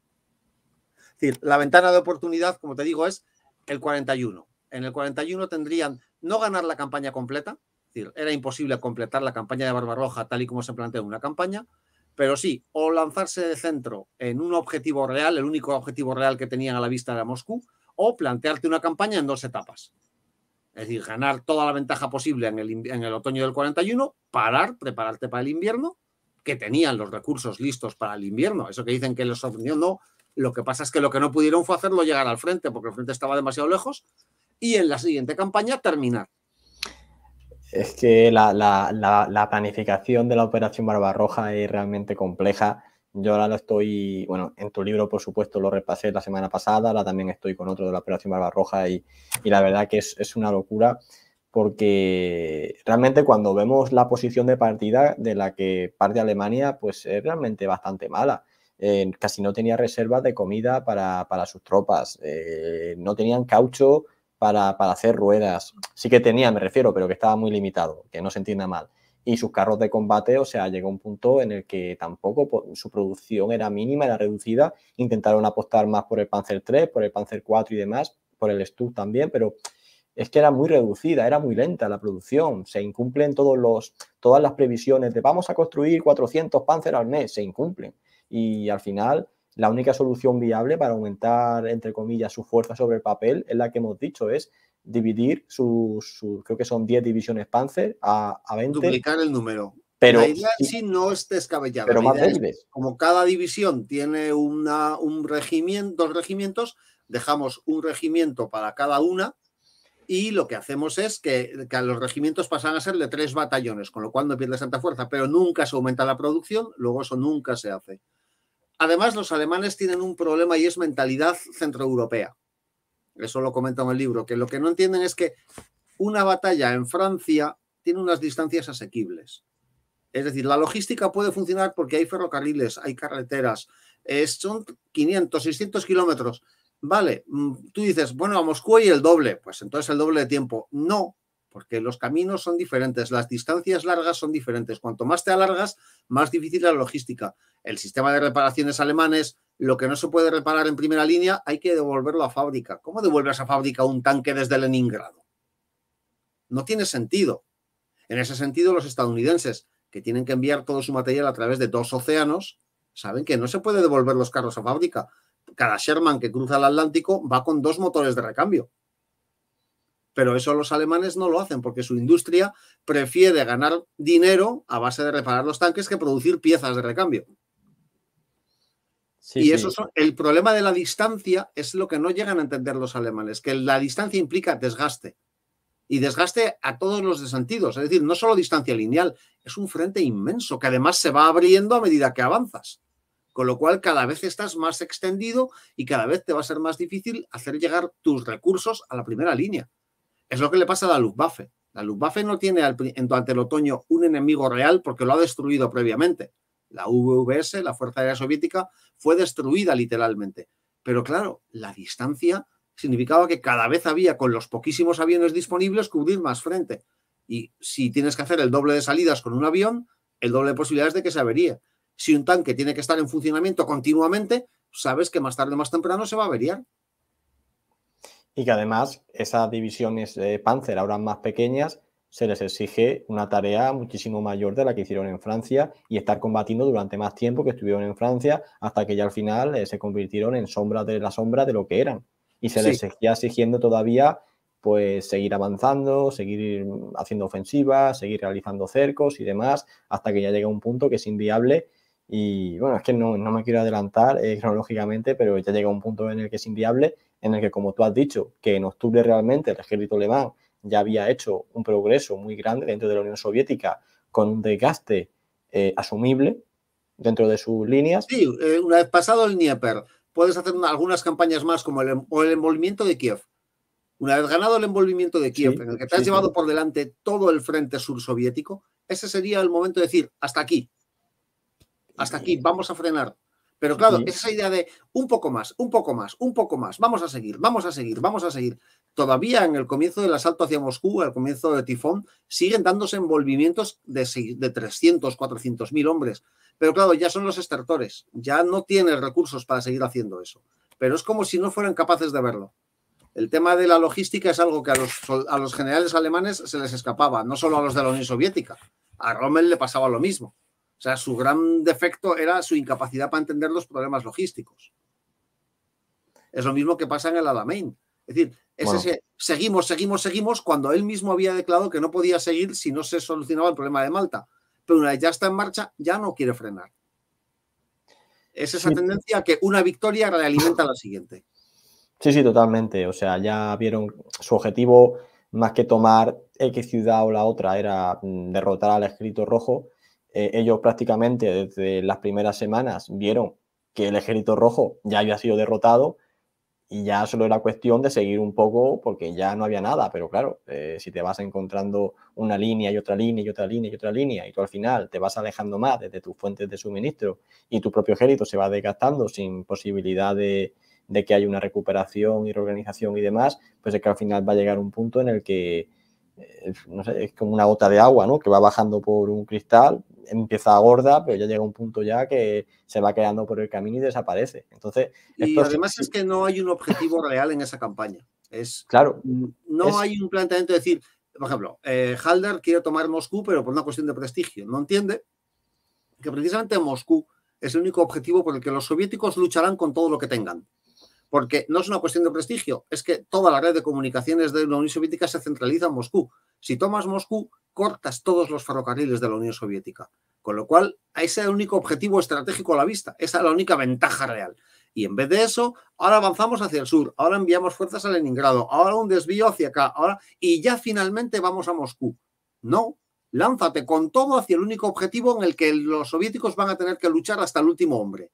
Es decir, la ventana de oportunidad, como te digo, es el 41. En el 41 tendrían no ganar la campaña completa, decir, era imposible completar la campaña de Barbarroja tal y como se planteó una campaña, pero sí, o lanzarse de centro en un objetivo real, el único objetivo real que tenían a la vista era Moscú, o plantearte una campaña en dos etapas. Es decir, ganar toda la ventaja posible en el, otoño del 41, parar, prepararte para el invierno, que tenían los recursos listos para el invierno. Eso que dicen que les sorprendió, no. Lo que pasa es que lo que no pudieron fue hacerlo llegar al frente, porque el frente estaba demasiado lejos, y en la siguiente campaña terminar. Es que la, la planificación de la Operación Barbarroja es realmente compleja yo ahora la estoy, bueno, en tu libro, por supuesto, lo repasé la semana pasada, ahora también estoy con otro de la Operación Barbarroja y, y la verdad que es, una locura porque realmente cuando vemos la posición de partida de la que parte Alemania, pues es realmente bastante mala. Eh, casi no tenía reservas de comida para, sus tropas, eh, no tenían caucho para, para hacer ruedas. Sí que tenía, me refiero, pero que estaba muy limitado, que no se entienda mal y sus carros de combate, o sea, llegó un punto en el que tampoco pues, su producción era mínima, era reducida, intentaron apostar más por el Panzer 3, por el Panzer 4 y demás, por el StuG también, pero es que era muy reducida, era muy lenta la producción, se incumplen todos los, todas las previsiones de vamos a construir 400 Panzer al mes, se incumplen. Y al final, la única solución viable para aumentar, entre comillas, su fuerza sobre el papel es la que hemos dicho, es dividir sus, creo que son 10 divisiones Panzer a, a 20. Duplicar el número. Pero, la idea no es descabellada. Pero como cada división tiene una, un regimiento, dos regimientos, dejamos un regimiento para cada una y lo que hacemos es que, los regimientos pasan a ser de tres batallones, con lo cual no pierdes tanta fuerza, pero nunca se aumenta la producción, luego eso nunca se hace. Además, los alemanes tienen un problema y es mentalidad centroeuropea eso lo comenta en el libro, que lo que no entienden es que una batalla en Francia tiene unas distancias asequibles. Es decir, la logística puede funcionar porque hay ferrocarriles, hay carreteras, son 500, 600 kilómetros. Vale, mm, tú dices, bueno, a Moscú y el doble, pues entonces el doble de tiempo. No, porque los caminos son diferentes, las distancias largas son diferentes. Cuanto más te alargas, más difícil la logística. El sistema de reparaciones alemanes, lo que no se puede reparar en primera línea, hay que devolverlo a fábrica. ¿Cómo devuelves a fábrica un tanque desde Leningrado? No tiene sentido. En ese sentido, los estadounidenses, que tienen que enviar todo su material a través de dos océanos, saben que no se puede devolver los carros a fábrica. Cada Sherman que cruza el Atlántico va con dos motores de recambio pero eso los alemanes no lo hacen porque su industria prefiere ganar dinero a base de reparar los tanques que producir piezas de recambio. y eso es el problema de la distancia es lo que no llegan a entender los alemanes, que la distancia implica desgaste y desgaste a todos los sentidos, es decir, no solo distancia lineal, es un frente inmenso que además se va abriendo a medida que avanzas con lo cual cada vez estás más extendido y cada vez te va a ser más difícil hacer llegar tus recursos a la primera línea. Es lo que le pasa a la Luftwaffe. La Luftwaffe no tiene durante el otoño un enemigo real porque lo ha destruido previamente. La VVS, la Fuerza Aérea Soviética, fue destruida literalmente. Pero claro, la distancia significaba que cada vez había, con los poquísimos aviones disponibles, cubrir más frente. Y si tienes que hacer el doble de salidas con un avión, el doble de posibilidades de que se averíe. Si un tanque tiene que estar en funcionamiento continuamente, sabes que más tarde o más temprano se va a averiar y que además esas divisiones de Panzer, ahora más pequeñas, se les exige una tarea muchísimo mayor de la que hicieron en Francia y estar combatiendo durante más tiempo que estuvieron en Francia hasta que ya al final eh, se convirtieron en sombra de la sombra de lo que eran. Y se les seguía exigiendo todavía pues seguir avanzando, seguir haciendo ofensivas, seguir realizando cercos y demás, hasta que ya llega un punto que es inviable. Y bueno, es que no, me quiero adelantar eh, cronológicamente, pero ya llega un punto en el que es inviable en el que, como tú has dicho, que en octubre realmente el ejército alemán ya había hecho un progreso muy grande dentro de la Unión Soviética con un desgaste eh, asumible dentro de sus líneas. Sí, eh, una vez pasado el NIEPER, puedes hacer algunas campañas más como em, el, envolvimiento de Kiev. Una vez ganado el envolvimiento de Kiev, en el que te has llevado por delante todo el frente sur soviético, ese sería el momento de decir, hasta aquí, hasta aquí, eh, vamos a frenar. Pero claro, esa idea de un poco más, un poco más, un poco más, vamos a seguir, vamos a seguir, vamos a seguir. Todavía en el comienzo del asalto hacia Moscú, al comienzo de Tifón, siguen dándose envolvimientos de, 300, 400 mil hombres. Pero claro, ya son los estertores, ya no tienen recursos para seguir haciendo eso. Pero es como si no fueran capaces de verlo. El tema de la logística es algo que a los, a los generales alemanes se les escapaba, no solo a los de la Unión Soviética. A Rommel le pasaba lo mismo. O sea, su gran defecto era su incapacidad para entender los problemas logísticos. Es lo mismo que pasa en el Alamein. Es decir, seguimos, seguimos, seguimos, cuando él mismo había declarado que no podía seguir si no se solucionaba el problema de Malta. Pero una vez ya está en marcha, ya no quiere frenar. Es esa tendencia que una victoria realimenta la siguiente. Sí, sí, totalmente. O sea, ya vieron su objetivo, más que tomar X ciudad o la otra, era mm, derrotar al escrito rojo eh, ellos prácticamente desde las primeras semanas vieron que el ejército rojo ya había sido derrotado y ya solo era cuestión de seguir un poco porque ya no había nada, pero claro, eh, si te vas encontrando una línea y otra línea y otra línea y otra línea y tú al final te vas alejando más desde tus fuentes de suministro y tu propio ejército se va desgastando sin posibilidad de, que haya una recuperación y reorganización y demás, pues es que al final va a llegar un punto en el que eh, es como una gota de agua, ¿no? Que va bajando por un cristal empieza gorda, pero ya llega un punto ya que se va quedando por el camino y desaparece. Entonces, y además es que no hay un objetivo real en esa campaña. Es, claro. No hay un planteamiento de decir, por ejemplo, eh, Halder quiere tomar Moscú, pero por una cuestión de prestigio. No entiende que precisamente Moscú es el único objetivo por el que los soviéticos lucharán con todo lo que tengan porque no es una cuestión de prestigio, es que toda la red de comunicaciones de la Unión Soviética se centraliza en Moscú. Si tomas Moscú, cortas todos los ferrocarriles de la Unión Soviética. Con lo cual, ese es el único objetivo estratégico a la vista, esa es la única ventaja real. Y en vez de eso, ahora avanzamos hacia el sur, ahora enviamos fuerzas a Leningrado, ahora un desvío hacia acá, ahora y ya finalmente vamos a Moscú. No, lánzate con todo hacia el único objetivo en el que los soviéticos van a tener que luchar hasta el último hombre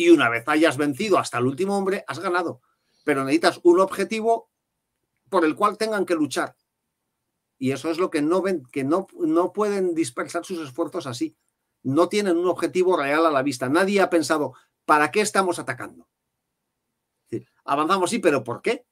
y una vez hayas vencido hasta el último hombre, has ganado. Pero necesitas un objetivo por el cual tengan que luchar. Y eso es lo que no ven, que no, no pueden dispersar sus esfuerzos así. No tienen un objetivo real a la vista. Nadie ha pensado, ¿para qué estamos atacando? avanzamos, sí, pero ¿por qué?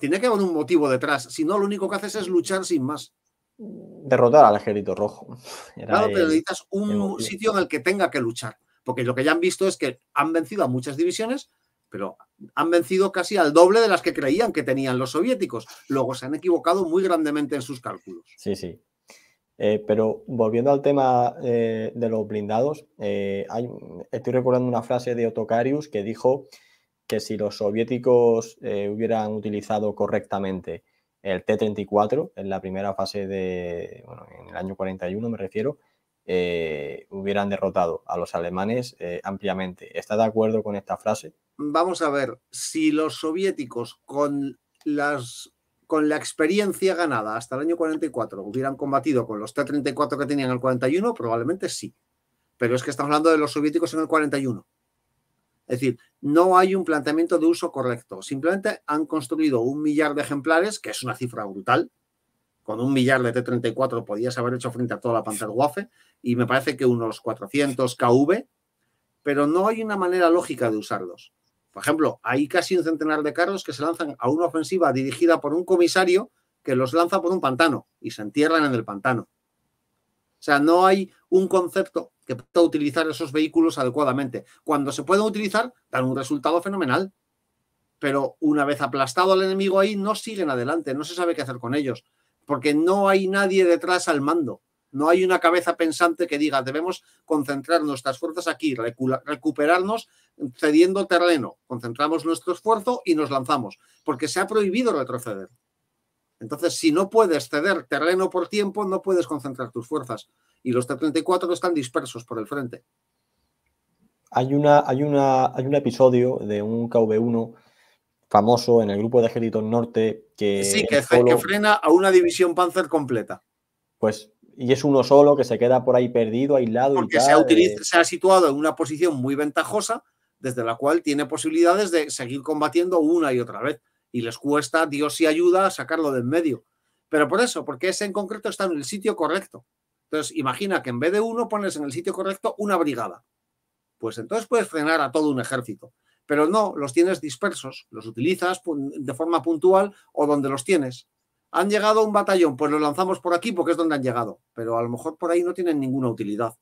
Tiene que haber un motivo detrás. Si no, lo único que haces es luchar sin más. Derrotar al ejército rojo. claro, pero necesitas un sitio en el que tenga que luchar porque lo que ya han visto es que han vencido a muchas divisiones, pero han vencido casi al doble de las que creían que tenían los soviéticos. Luego se han equivocado muy grandemente en sus cálculos. Sí, sí. Eh, pero volviendo al tema eh, de los blindados, eh, hay, estoy recordando una frase de Otokarius que dijo que si los soviéticos hubieran utilizado correctamente el T-34 en la primera fase de, bueno, en el año 41 me refiero, eh, hubieran derrotado a los alemanes eh, ampliamente. ¿Está de acuerdo con esta frase? Vamos a ver, si los soviéticos con, las, con la experiencia ganada hasta el año 44 hubieran combatido con los T-34 que tenían en el 41, probablemente sí. Pero es que estamos hablando de los soviéticos en el 41. Es decir, no hay un planteamiento de uso correcto. Simplemente han construido un millar de ejemplares, que es una cifra brutal, con un millar de T-34 podías haber hecho frente a toda la pantalla y me parece que unos 400 kV, pero no hay una manera lógica de usarlos. Por ejemplo, hay casi un centenar de carros que se lanzan a una ofensiva dirigida por un comisario que los lanza por un pantano y se entierran en el pantano. O sea, no hay un concepto que pueda utilizar esos vehículos adecuadamente. Cuando se pueden utilizar, dan un resultado fenomenal. Pero una vez aplastado al enemigo ahí, no siguen adelante, no se sabe qué hacer con ellos, porque no hay nadie detrás al mando. No hay una cabeza pensante que diga, debemos concentrar nuestras fuerzas aquí, recuperarnos cediendo terreno. Concentramos nuestro esfuerzo y nos lanzamos, porque se ha prohibido retroceder. Entonces, si no puedes ceder terreno por tiempo, no puedes concentrar tus fuerzas. Y los T-34 están dispersos por el frente. Hay, una, hay, una, hay un episodio de un KV-1 famoso en el grupo de ejército norte que... Sí, que, que frena a una división panzer completa. Pues y es uno solo que se queda por ahí perdido, aislado. Porque y eh. se, ha situado en una posición muy ventajosa, desde la cual tiene posibilidades de seguir combatiendo una y otra vez. Y les cuesta, Dios y ayuda, sacarlo del en medio. Pero por eso, porque ese en concreto está en el sitio correcto. Entonces, imagina que en vez de uno pones en el sitio correcto una brigada. Pues entonces puedes frenar a todo un ejército. Pero no, los tienes dispersos, los utilizas de forma puntual o donde los tienes han llegado a un batallón, pues lo lanzamos por aquí porque es donde han llegado, pero a lo mejor por ahí no tienen ninguna utilidad.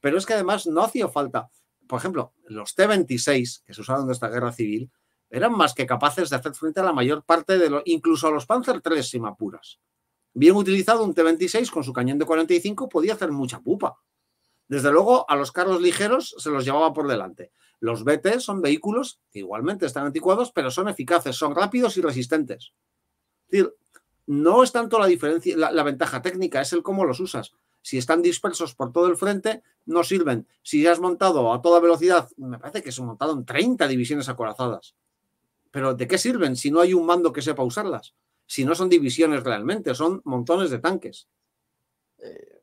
Pero es que además no hacía falta, por ejemplo, los T-26 que se usaron de esta guerra civil eran más que capaces de hacer frente a la mayor parte de los, incluso a los Panzer III sin apuras. Bien utilizado un T-26 con su cañón de 45 podía hacer mucha pupa. Desde luego, a los carros ligeros se los llevaba por delante. Los BT son vehículos que igualmente están anticuados, pero son eficaces, son rápidos y resistentes. Es decir, no es tanto la diferencia, la, ventaja técnica, es el cómo los usas. Si están dispersos por todo el frente, no sirven. Si has montado a toda velocidad, me parece que se han montado en 30 divisiones acorazadas. Pero ¿de qué sirven si no hay un mando que sepa usarlas? Si no son divisiones realmente, son montones de tanques. Eh,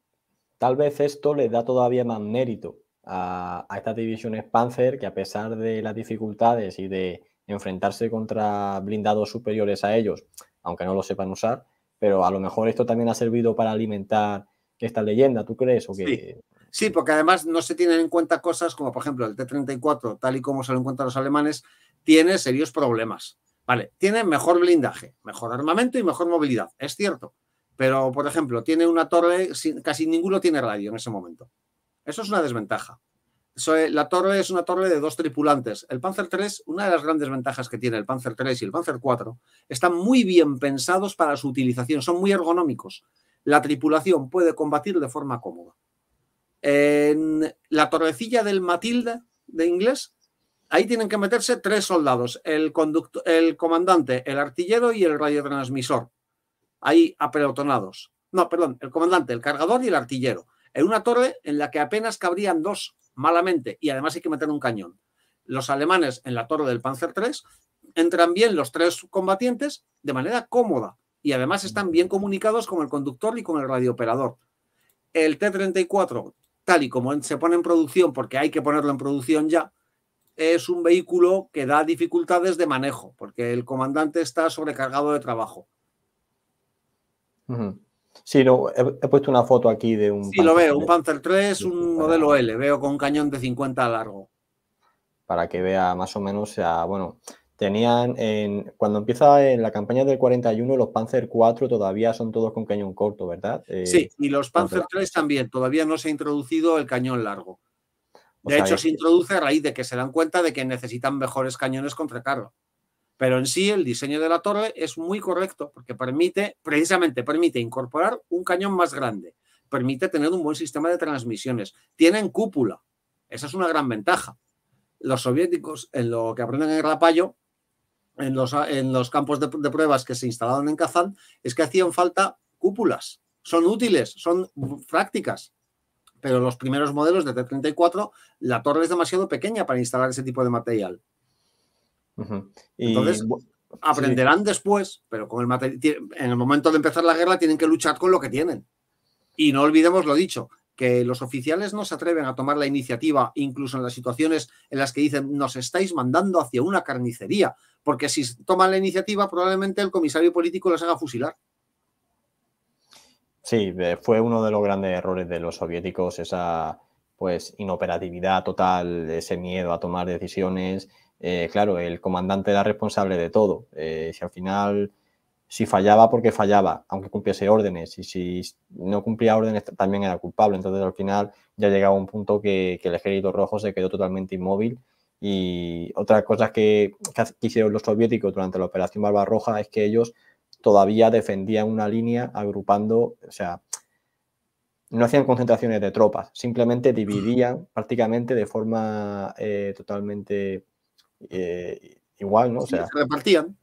tal vez esto le da todavía más mérito a, a estas divisiones Panzer, que a pesar de las dificultades y de enfrentarse contra blindados superiores a ellos, aunque no lo sepan usar, pero a lo mejor esto también ha servido para alimentar esta leyenda, ¿tú crees? O qué? sí. sí. porque además no se tienen en cuenta cosas como, por ejemplo, el T-34, tal y como se lo encuentran los alemanes, tiene serios problemas. Vale, tiene mejor blindaje, mejor armamento y mejor movilidad, es cierto. Pero, por ejemplo, tiene una torre, casi ninguno tiene radio en ese momento. Eso es una desventaja la torre es una torre de dos tripulantes. El Panzer III, una de las grandes ventajas que tiene el Panzer III y el Panzer IV, están muy bien pensados para su utilización, son muy ergonómicos. La tripulación puede combatir de forma cómoda. En la torrecilla del Matilda de inglés, ahí tienen que meterse tres soldados, el, el comandante, el artillero y el radiotransmisor. Ahí apelotonados. No, perdón, el comandante, el cargador y el artillero en una torre en la que apenas cabrían dos malamente y además hay que meter un cañón. Los alemanes en la torre del Panzer III entran bien los tres combatientes de manera cómoda y además están bien comunicados con el conductor y con el radiooperador. El T-34, tal y como se pone en producción, porque hay que ponerlo en producción ya, es un vehículo que da dificultades de manejo, porque el comandante está sobrecargado de trabajo. Sí, he, puesto una foto aquí de un. Sí, lo veo, un Panzer 3, un modelo L, veo con cañón de 50 largo. Para que vea más o menos, sea, bueno, tenían, en, cuando empieza en la campaña del 41, los Panzer 4 todavía son todos con cañón corto, ¿verdad? Eh, sí, y los Panzer 3 también, todavía no se ha introducido el cañón largo. De hecho, se introduce a raíz de que se dan cuenta de que necesitan mejores cañones contra carro. Pero en sí el diseño de la torre es muy correcto porque permite, precisamente permite incorporar un cañón más grande, permite tener un buen sistema de transmisiones, tienen cúpula, esa es una gran ventaja. Los soviéticos en lo que aprenden en Rapallo, en los, en los campos de, pruebas que se instalaron en Kazán, es que hacían falta cúpulas. Son útiles, son prácticas, pero los primeros modelos de T-34, la torre es demasiado pequeña para instalar ese tipo de material. Entonces, aprenderán después, pero con el en el momento de empezar la guerra tienen que luchar con lo que tienen. Y no olvidemos lo dicho, que los oficiales no se atreven a tomar la iniciativa, incluso en las situaciones en las que dicen nos estáis mandando hacia una carnicería, porque si toman la iniciativa probablemente el comisario político los haga fusilar. Sí, fue uno de los grandes errores de los soviéticos, esa pues inoperatividad total, ese miedo a tomar decisiones, eh, claro, el comandante era responsable de todo. Eh, si al final, si fallaba, porque fallaba, aunque cumpliese órdenes, y si no cumplía órdenes, también era culpable. Entonces, al final, ya llegaba un punto que, el ejército rojo se quedó totalmente inmóvil. Y otra cosa que, hicieron los soviéticos durante la Operación Barbarroja es que ellos todavía defendían una línea agrupando, o sea, no hacían concentraciones de tropas, simplemente dividían prácticamente de forma eh, totalmente eh, igual, ¿no? O sea, se repartían.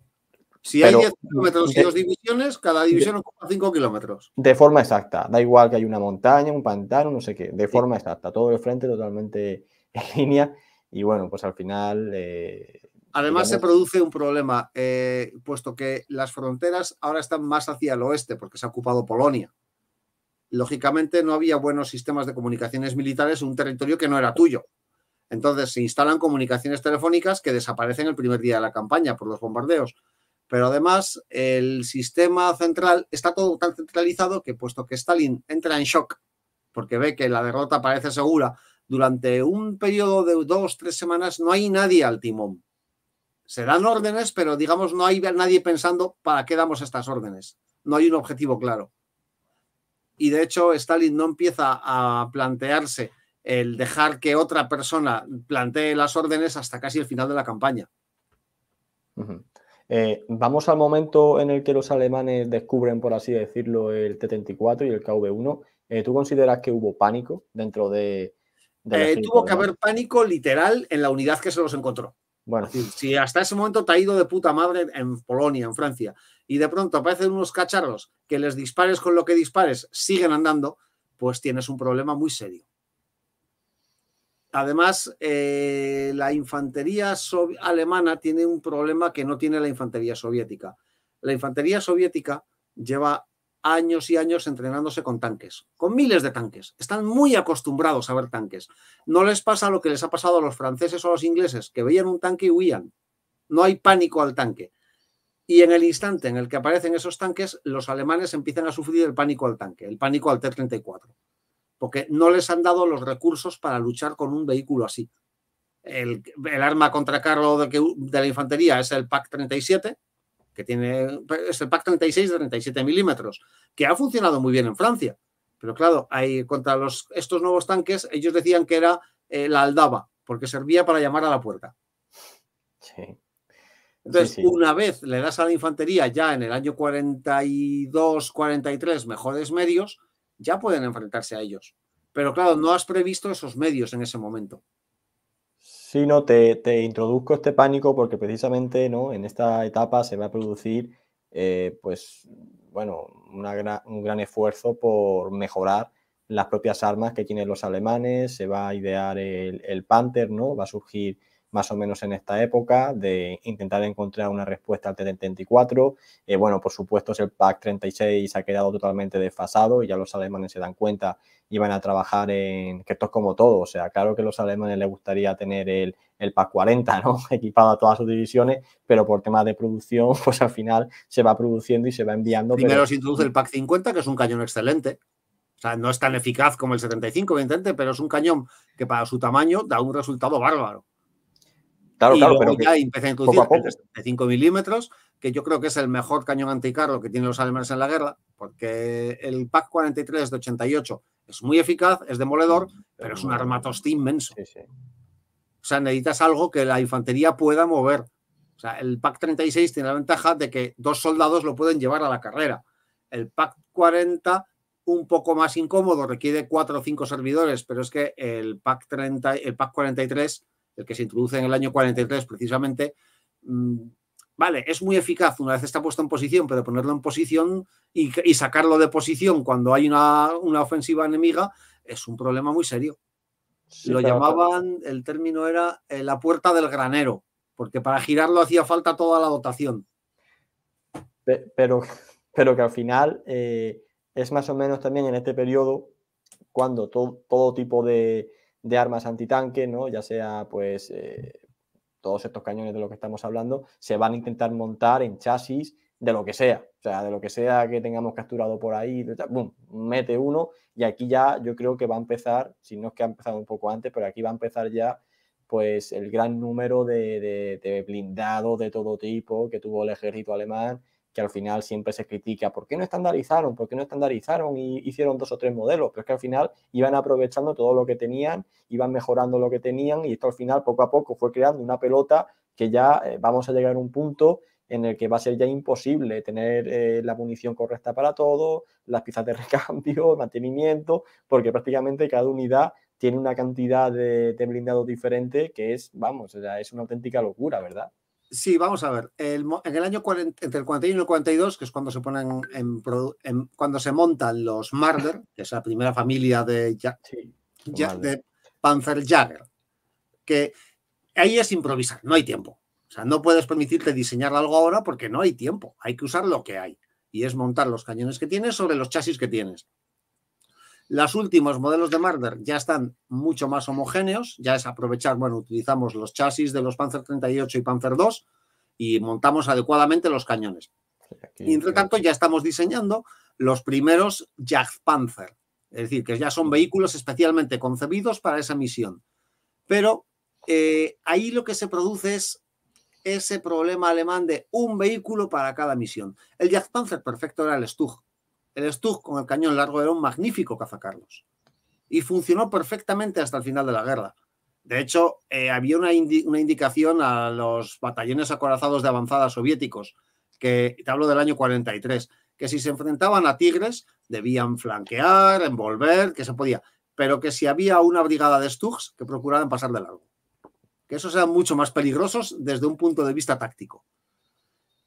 Si hay 10 kilómetros y dos divisiones, cada división ocupa 5 kilómetros. De forma exacta. Da igual que hay una montaña, un pantano, no sé qué. De forma exacta. Todo el frente totalmente en línea. Y bueno, pues al final. Eh, Además, se produce un problema, eh, puesto que las fronteras ahora están más hacia el oeste, porque se ha ocupado Polonia. Lógicamente, no había buenos sistemas de comunicaciones militares en un territorio que no era tuyo. Entonces se instalan comunicaciones telefónicas que desaparecen el primer día de la campaña por los bombardeos. Pero además el sistema central está todo tan centralizado que puesto que Stalin entra en shock porque ve que la derrota parece segura, durante un periodo de dos, tres semanas no hay nadie al timón. Se dan órdenes, pero digamos no hay nadie pensando para qué damos estas órdenes. No hay un objetivo claro. Y de hecho Stalin no empieza a plantearse el dejar que otra persona plantee las órdenes hasta casi el final de la campaña. Eh, vamos al momento en el que los alemanes descubren, por así decirlo, el T-34 y el KV-1. Eh, ¿Tú consideras que hubo pánico dentro de... Eh, tuvo que haber pánico literal en la unidad que se los encontró. Bueno. Si, si hasta ese momento te ha ido de puta madre en Polonia, en Francia, y de pronto aparecen unos cacharros que les dispares con lo que dispares, siguen andando, pues tienes un problema muy serio. Además, eh, la infantería alemana tiene un problema que no tiene la infantería soviética. La infantería soviética lleva años y años entrenándose con tanques, con miles de tanques. Están muy acostumbrados a ver tanques. No les pasa lo que les ha pasado a los franceses o a los ingleses, que veían un tanque y huían. No hay pánico al tanque. Y en el instante en el que aparecen esos tanques, los alemanes empiezan a sufrir el pánico al tanque, el pánico al T-34 porque no les han dado los recursos para luchar con un vehículo así. El, arma contra carro de, la infantería es el PAC 37, que tiene, es el PAC 36 de 37 milímetros, que ha funcionado muy bien en Francia. Pero claro, hay, contra los, estos nuevos tanques, ellos decían que era eh, la aldaba, porque servía para llamar a la puerta. Entonces, una vez le das a la infantería ya en el año 42, 43 mejores medios, ya pueden enfrentarse a ellos. Pero claro, no has previsto esos medios en ese momento. Sí, no, te, introduzco este pánico porque precisamente ¿no? en esta etapa se va a producir eh, pues, bueno, un gran esfuerzo por mejorar las propias armas que tienen los alemanes, se va a idear el, el Panther, ¿no? va a surgir más o menos en esta época, de intentar encontrar una respuesta al T34. Eh, bueno, por supuesto, el pac 36 ha quedado totalmente desfasado y ya los alemanes se dan cuenta y van a trabajar en, que esto es como todo, o sea, claro que a los alemanes les gustaría tener el, pac 40, ¿no? Equipado a todas sus divisiones, pero por temas de producción, pues al final se va produciendo y se va enviando. Primero se introduce el pac 50, que es un cañón excelente. O sea, no es tan eficaz como el 75, evidentemente, pero es un cañón que para su tamaño da un resultado bárbaro. Claro, claro, pero ya empecé a introducir milímetros, que yo creo que es el mejor cañón anticarro que tienen los alemanes en la guerra, porque el PAC 43 de 88 es muy eficaz, es demoledor, pero es un armatostín inmenso. O sea, necesitas algo que la infantería pueda mover. O sea, el PAC 36 tiene la ventaja de que dos soldados lo pueden llevar a la carrera. El PAC 40 un poco más incómodo, requiere cuatro o cinco servidores, pero es que el PAC 30, el PAC 43 el que se introduce en el año 43 precisamente, mm, vale, es muy eficaz una vez está puesto en posición, pero ponerlo en posición y, sacarlo de posición cuando hay una, ofensiva enemiga es un problema muy serio. lo llamaban, el término era eh, la puerta del granero, porque para girarlo hacía falta toda la dotación. Pero, pero que al final eh, es más o menos también en este periodo cuando todo tipo de, de armas antitanque, ¿no? ya sea pues eh, todos estos cañones de los que estamos hablando, se van a intentar montar en chasis de lo que sea, o sea, de lo que sea que tengamos capturado por ahí, mete uno y aquí ya yo creo que va a empezar, si no es que ha empezado un poco antes, pero aquí va a empezar ya pues el gran número de, de blindados de todo tipo que tuvo el ejército alemán que al final siempre se critica, ¿por qué no estandarizaron? ¿Por qué no estandarizaron y hicieron dos o tres modelos? Pero es que al final iban aprovechando todo lo que tenían, iban mejorando lo que tenían y esto al final poco a poco fue creando una pelota que ya eh, vamos a llegar a un punto en el que va a ser ya imposible tener eh, la munición correcta para todo, las piezas de recambio, mantenimiento, porque prácticamente cada unidad tiene una cantidad de, blindados diferente que es, vamos, o es una auténtica locura, ¿verdad? Sí, vamos a ver. en el año 40, entre el 41 y el 42, que es cuando se ponen en, cuando se montan los Marder, que es la primera familia de, de Panzer Jagger, que ahí es improvisar, no hay tiempo. O sea, no puedes permitirte diseñar algo ahora porque no hay tiempo. Hay que usar lo que hay. Y es montar los cañones que tienes sobre los chasis que tienes. Los últimos modelos de Marder ya están mucho más homogéneos, ya es aprovechar, bueno, utilizamos los chasis de los Panzer 38 y Panzer 2 y montamos adecuadamente los cañones. y entre tanto ya estamos diseñando los primeros Jagdpanzer, es decir, que ya son vehículos especialmente concebidos para esa misión. Pero eh, ahí lo que se produce es ese problema alemán de un vehículo para cada misión. El Jagdpanzer perfecto era el Stug, el Stug con el cañón largo era un magnífico cazacarlos y funcionó perfectamente hasta el final de la guerra. De hecho, eh, había una, indicación a los batallones acorazados de avanzada soviéticos, que te hablo del año 43, que si se enfrentaban a tigres debían flanquear, envolver, que se podía, pero que si había una brigada de Stugs que procuraban pasar de largo. Que esos eran mucho más peligrosos desde un punto de vista táctico.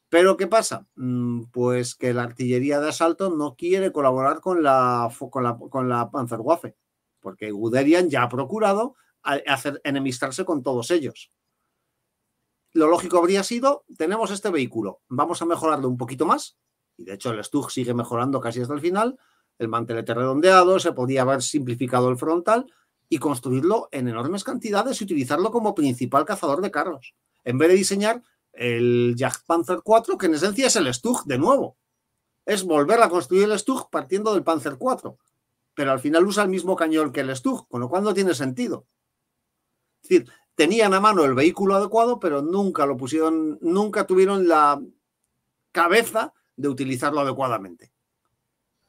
Pero ¿qué pasa? Mm, pues que la artillería de asalto no quiere colaborar con la, con la, Panzerwaffe, porque Guderian ya ha procurado hacer, enemistarse con todos ellos. Lo lógico habría sido, tenemos este vehículo, vamos a mejorarlo un poquito más, y de hecho el Stug sigue mejorando casi hasta el final, el mantelete redondeado, se podía haber simplificado el frontal y construirlo en enormes cantidades y utilizarlo como principal cazador de carros, en vez de diseñar el Jagdpanzer 4, que en esencia es el Stug de nuevo. Es volver a construir el Stug partiendo del Panzer 4, pero al final usa el mismo cañón que el Stug, con lo cual no tiene sentido. Es decir, tenían a mano el vehículo adecuado, pero nunca lo pusieron, nunca tuvieron la cabeza de utilizarlo adecuadamente.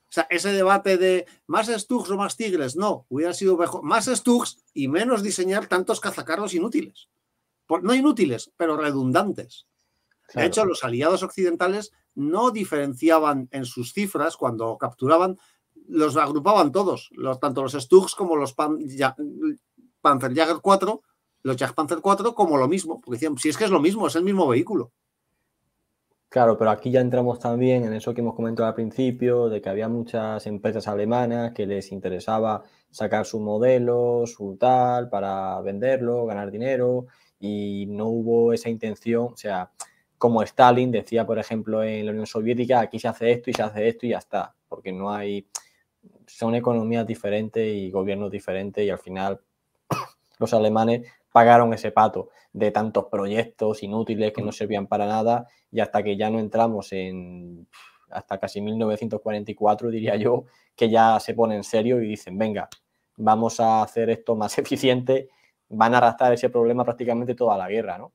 O sea, ese debate de más Stugs o más Tigres, no, hubiera sido mejor, más Stugs y menos diseñar tantos cazacarros inútiles no inútiles, pero redundantes. De hecho, los aliados occidentales no diferenciaban en sus cifras cuando capturaban, los agrupaban todos, tanto los Stugs como los Pan, Panzerjäger 4, los Jagdpanzer 4, como lo mismo, porque decían, si es que es lo mismo, es el mismo vehículo. Claro, pero aquí ya entramos también en eso que hemos comentado al principio, de que había muchas empresas alemanas que les interesaba sacar su modelo, su tal, para venderlo, ganar dinero y no hubo esa intención, o sea, como Stalin decía, por ejemplo, en la Unión Soviética, aquí se hace esto y se hace esto y ya está, porque no hay, son economías diferentes y gobiernos diferentes y al final los alemanes pagaron ese pato de tantos proyectos inútiles que no servían para nada y hasta que ya no entramos en hasta casi 1944 diría yo que ya se pone en serio y dicen venga vamos a hacer esto más eficiente van a arrastrar ese problema prácticamente toda la guerra, ¿no?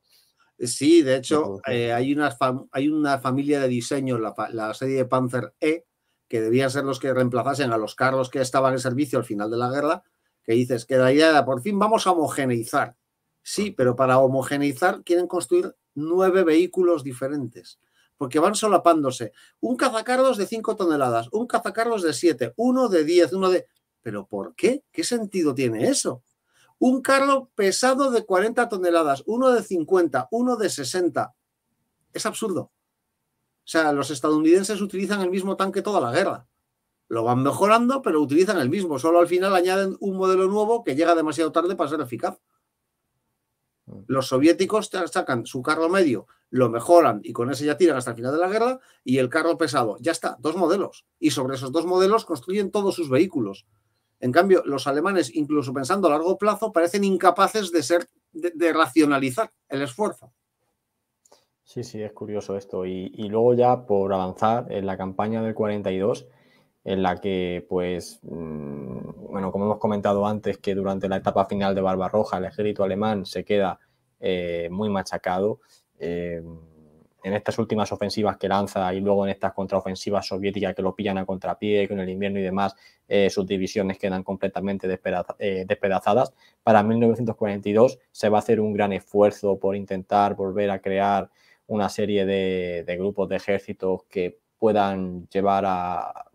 Sí, de hecho, eh, hay, una hay una familia de diseños, la, la, serie de Panzer E, que debían ser los que reemplazasen a los carros que estaban en servicio al final de la guerra, que dices que la idea era por fin vamos a homogeneizar. Sí, pero para homogeneizar quieren construir nueve vehículos diferentes, porque van solapándose. Un cazacarros de cinco toneladas, un cazacarros de siete, uno de diez, uno de... ¿Pero por qué? ¿Qué sentido tiene eso? Un carro pesado de 40 toneladas, uno de 50, uno de 60. Es absurdo. O sea, los estadounidenses utilizan el mismo tanque toda la guerra. Lo van mejorando, pero utilizan el mismo. Solo al final añaden un modelo nuevo que llega demasiado tarde para ser eficaz. Mm. Los soviéticos sacan su carro medio, lo mejoran y con ese ya tiran hasta el final de la guerra y el carro pesado. Ya está, dos modelos. Y sobre esos dos modelos construyen todos sus vehículos. En cambio, los alemanes, incluso pensando a largo plazo, parecen incapaces de ser de, racionalizar el esfuerzo. Sí, sí, es curioso esto. Y, luego ya por avanzar en la campaña del 42, en la que, pues, mm, bueno, como hemos comentado antes, que durante la etapa final de Barbarroja el ejército alemán se queda eh, muy machacado. Eh, en estas últimas ofensivas que lanza y luego en estas contraofensivas soviéticas que lo pillan a contrapié, con el invierno y demás, eh, sus divisiones quedan completamente eh, despedazadas. Para 1942 se va a hacer un gran esfuerzo por intentar volver a crear una serie de, grupos de ejércitos que puedan llevar a,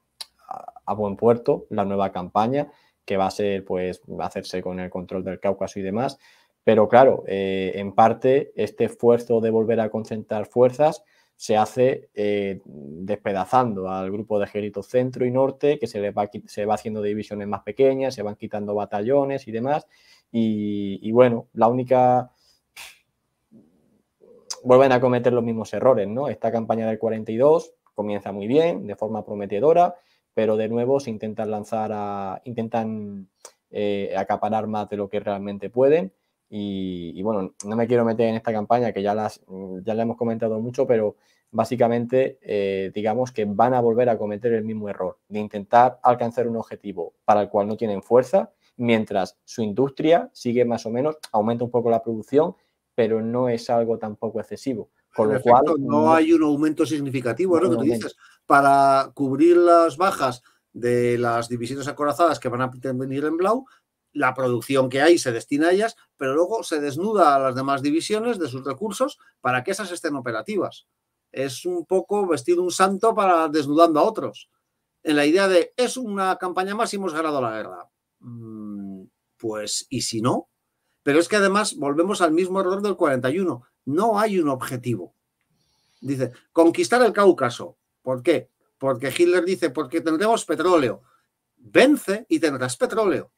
buen puerto la nueva campaña que va a ser pues hacerse con el control del Cáucaso y demás. Pero claro, eh, en parte este esfuerzo de volver a concentrar fuerzas se hace eh, despedazando al grupo de ejércitos centro y norte, que se, va, se va haciendo divisiones más pequeñas, se van quitando batallones y demás. Y, bueno, la única... Vuelven a cometer los mismos errores, ¿no? Esta campaña del 42 comienza muy bien, de forma prometedora, pero de nuevo se intentan lanzar a... intentan eh, acaparar más de lo que realmente pueden y, bueno, no me quiero meter en esta campaña que ya, las, mm, ya la hemos comentado mucho, pero básicamente eh, digamos que van a volver a cometer el mismo error de intentar alcanzar un objetivo para el cual no tienen fuerza, mientras su industria sigue más o menos, aumenta un poco la producción, pero no es algo tampoco excesivo. Con lo cual, no hay un aumento significativo, no Para cubrir las bajas de las divisiones acorazadas que van a venir en Blau, la producción que hay se destina a ellas, pero luego se desnuda a las demás divisiones de sus recursos para que esas estén operativas. Es un poco vestir un santo para desnudando a otros. En la idea de es una campaña más y hemos ganado la guerra. Mm, pues, ¿y si no? Pero es que además volvemos al mismo error del 41. No hay un objetivo. Dice, conquistar el Cáucaso. ¿Por qué? Porque Hitler dice, porque tendremos petróleo. Vence y tendrás petróleo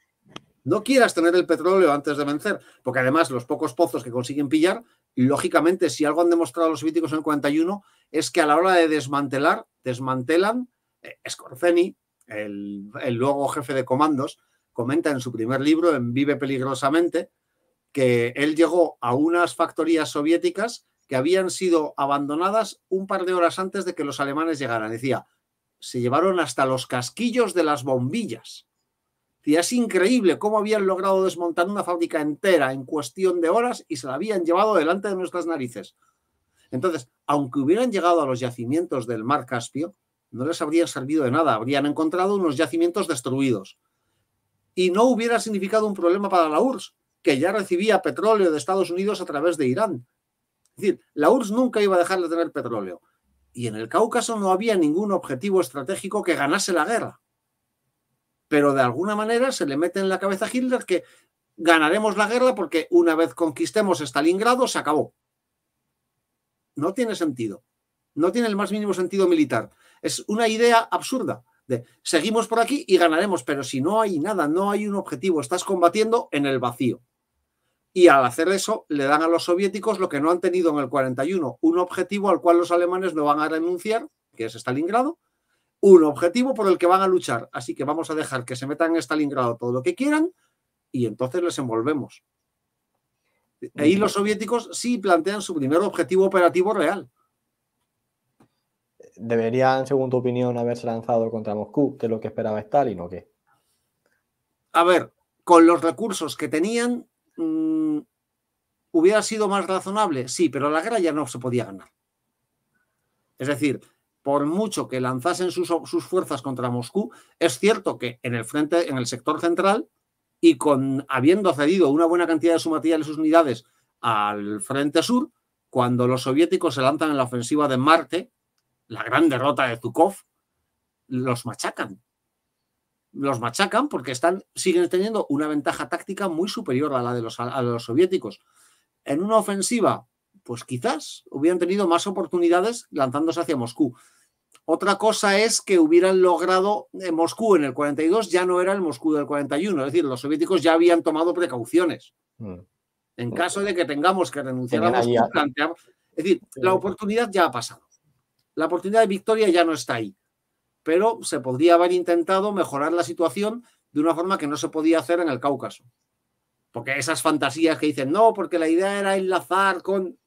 no quieras tener el petróleo antes de vencer, porque además los pocos pozos que consiguen pillar, lógicamente, si algo han demostrado los soviéticos en el 41, es que a la hora de desmantelar, desmantelan. Eh, el, el, luego jefe de comandos, comenta en su primer libro, en Vive peligrosamente, que él llegó a unas factorías soviéticas que habían sido abandonadas un par de horas antes de que los alemanes llegaran. Decía, se llevaron hasta los casquillos de las bombillas es increíble cómo habían logrado desmontar una fábrica entera en cuestión de horas y se la habían llevado delante de nuestras narices. Entonces, aunque hubieran llegado a los yacimientos del mar Caspio, no les habría servido de nada, habrían encontrado unos yacimientos destruidos. Y no hubiera significado un problema para la URSS, que ya recibía petróleo de Estados Unidos a través de Irán. Es decir, la URSS nunca iba a dejar de tener petróleo. Y en el Cáucaso no había ningún objetivo estratégico que ganase la guerra pero de alguna manera se le mete en la cabeza a Hitler que ganaremos la guerra porque una vez conquistemos Stalingrado se acabó. No tiene sentido. No tiene el más mínimo sentido militar. Es una idea absurda de seguimos por aquí y ganaremos, pero si no hay nada, no hay un objetivo, estás combatiendo en el vacío. Y al hacer eso le dan a los soviéticos lo que no han tenido en el 41, un objetivo al cual los alemanes no van a renunciar, que es Stalingrado, un objetivo por el que van a luchar. Así que vamos a dejar que se metan en Stalingrado todo lo que quieran y entonces les envolvemos. Y los soviéticos sí plantean su primer objetivo operativo real. ¿Deberían, según tu opinión, haberse lanzado contra Moscú, que es lo que esperaba estar y no qué? A ver, con los recursos que tenían, mm, hubiera sido más razonable, sí, pero la guerra ya no se podía ganar. Es decir, por mucho que lanzasen sus, fuerzas contra Moscú, es cierto que en el frente, en el sector central, y con habiendo cedido una buena cantidad de su material y sus unidades al frente sur, cuando los soviéticos se lanzan en la ofensiva de Marte, la gran derrota de Zhukov, los machacan. Los machacan porque están, siguen teniendo una ventaja táctica muy superior a la de los soviéticos. En una ofensiva pues quizás hubieran tenido más oportunidades lanzándose hacia Moscú. Otra cosa es que hubieran logrado en eh, Moscú en el 42, ya no era el Moscú del 41, es decir, los soviéticos ya habían tomado precauciones. Mm. En caso de que tengamos que renunciar a Moscú, planteamos. Es decir, la oportunidad ya ha pasado. La oportunidad de victoria ya no está ahí. Pero se podría haber intentado mejorar la situación de una forma que no se podía hacer en el Cáucaso. Porque esas fantasías que dicen, no, porque la idea era enlazar con.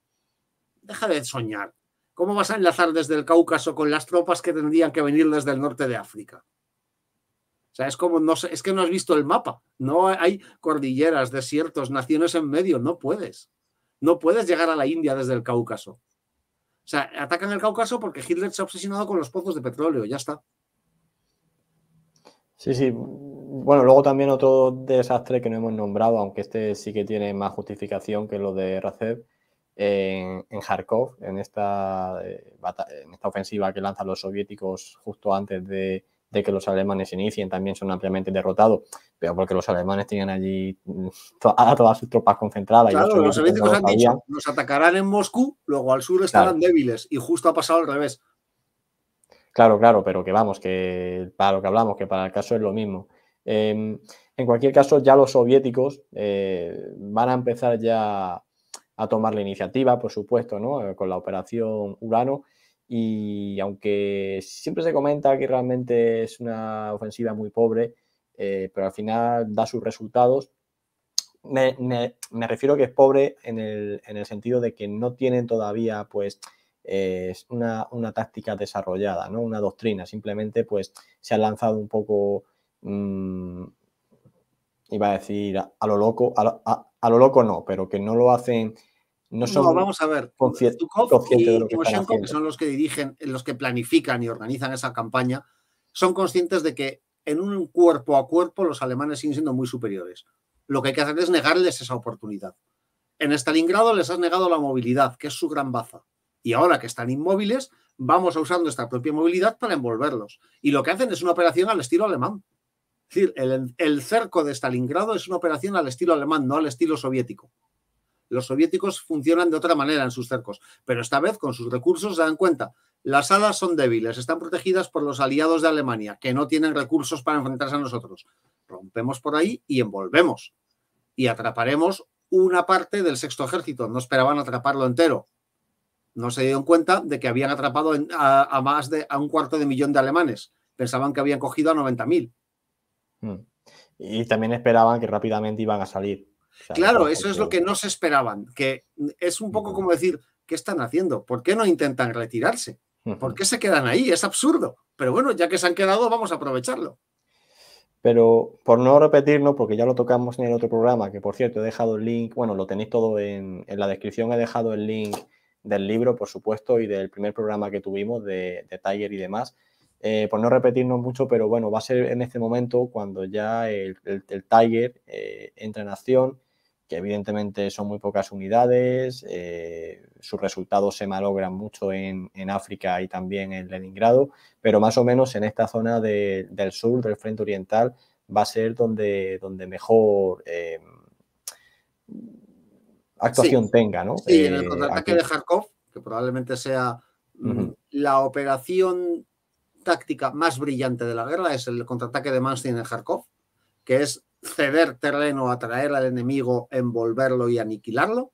Deja de soñar. ¿Cómo vas a enlazar desde el Cáucaso con las tropas que tendrían que venir desde el norte de África? O sea, es como, no, es que no has visto el mapa. No hay cordilleras, desiertos, naciones en medio. No puedes. No puedes llegar a la India desde el Cáucaso. O sea, atacan el Cáucaso porque Hitler se ha obsesionado con los pozos de petróleo. Ya está. Sí, sí. Bueno, luego también otro desastre que no hemos nombrado, aunque este sí que tiene más justificación que lo de RACEP en, Kharkov, en esta, eh, esta ofensiva que lanzan los soviéticos justo antes de, que los alemanes inicien, también son ampliamente derrotados, pero porque los alemanes tienen allí mm, a todas sus tropas concentradas. los, soviéticos han dicho, nos atacarán en Moscú, luego al sur estarán débiles, y justo ha pasado al revés. Claro, claro, pero que vamos, que para lo que hablamos, que para el caso es lo mismo. Em, en cualquier caso, ya los soviéticos eh, van a empezar ya a tomar la iniciativa, por supuesto, ¿no? Eh, con la operación Urano. Y aunque siempre se comenta que realmente es una ofensiva muy pobre, eh, pero al final da sus resultados. Me, refiero que es pobre en el, sentido de que no tienen todavía pues eh, una, táctica desarrollada, ¿no? una doctrina. Simplemente pues se ha lanzado un poco mm, iba a decir a, lo loco, a lo, loco no, pero que no lo hacen. No, son vamos a ver. de lo que, que son los que dirigen, los que planifican y organizan esa campaña, son conscientes de que en un cuerpo a cuerpo los alemanes siguen siendo muy superiores. Lo que hay que hacer es negarles esa oportunidad. En Stalingrado les has negado la movilidad, que es su gran baza. Y ahora que están inmóviles, vamos a usar nuestra propia movilidad para envolverlos. Y lo que hacen es una operación al estilo alemán. Es decir, el, cerco de Stalingrado es una operación al estilo alemán, no al estilo soviético. Los soviéticos funcionan de otra manera en sus cercos, pero esta vez con sus recursos se dan cuenta. Las alas son débiles, están protegidas por los aliados de Alemania, que no tienen recursos para enfrentarse a nosotros. Rompemos por ahí y envolvemos. Y atraparemos una parte del sexto ejército. No esperaban atraparlo entero. No se dieron cuenta de que habían atrapado a, más de a un cuarto de millón de alemanes. Pensaban que habían cogido a 90.000. Mm. Y también esperaban que rápidamente iban a salir. claro, eso es lo que no se esperaban, que es un poco como decir, ¿qué están haciendo? ¿Por qué no intentan retirarse? ¿Por qué se quedan ahí? Es absurdo. Pero bueno, ya que se han quedado, vamos a aprovecharlo. Pero por no repetirnos, porque ya lo tocamos en el otro programa, que por cierto he dejado el link, bueno, lo tenéis todo en, la descripción, he dejado el link del libro, por supuesto, y del primer programa que tuvimos de, de Tiger y demás. Eh, por no repetirnos mucho, pero bueno, va a ser en este momento cuando ya el, Tiger eh, entra en acción, que evidentemente son muy pocas unidades, eh, sus resultados se malogran mucho en, África y también en Leningrado, pero más o menos en esta zona del sur, del frente oriental, va a ser donde, donde mejor actuación tenga, ¿no? Sí, en el contraataque de Kharkov, que probablemente sea mm, la operación táctica más brillante de la guerra es el contraataque de Manstein en Kharkov, que es ceder terreno, atraer al enemigo, envolverlo y aniquilarlo.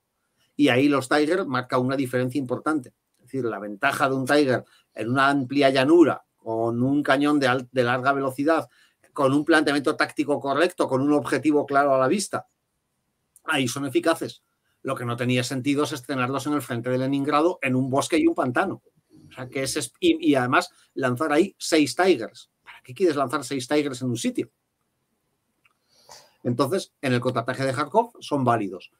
Y ahí los Tiger marca una diferencia importante. Es decir, la ventaja de un Tiger en una amplia llanura, con un cañón de, de larga velocidad, con un planteamiento táctico correcto, con un objetivo claro a la vista, ahí son eficaces. Lo que no tenía sentido es estrenarlos en el frente de Leningrado en un bosque y un pantano que y, además lanzar ahí seis Tigers. ¿Para qué quieres lanzar seis Tigers en un sitio? Entonces, en el contraataque de Kharkov son válidos.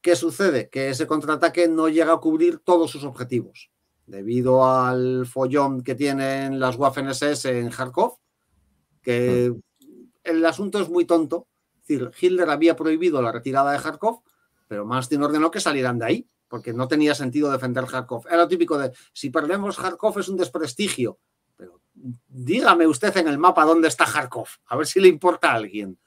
¿Qué sucede? Que ese contraataque no llega a cubrir todos sus objetivos. Debido al follón que tienen las Waffen SS en Kharkov, que mm. el asunto es muy tonto. Es decir, Hitler había prohibido la retirada de Kharkov, pero mastin ordenó que salieran de ahí porque no tenía sentido defender Kharkov. Era típico de, si perdemos Kharkov es un desprestigio, pero dígame usted en el mapa dónde está Kharkov, a ver si le importa a alguien.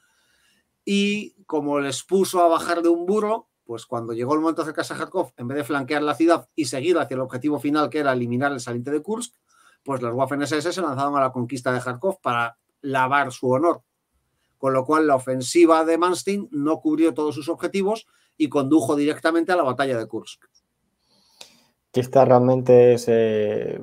Y como les puso a bajar de un burro, pues cuando llegó el momento de acercarse a Kharkov, en vez de flanquear la ciudad y seguir hacia el objetivo final, que era eliminar el saliente de Kursk, pues las Waffen-SS se lanzaron a la conquista de Kharkov para lavar su honor. Con lo cual, la ofensiva de Manstein no cubrió todos sus objetivos y condujo directamente a la batalla de Kursk. Que esta realmente es eh,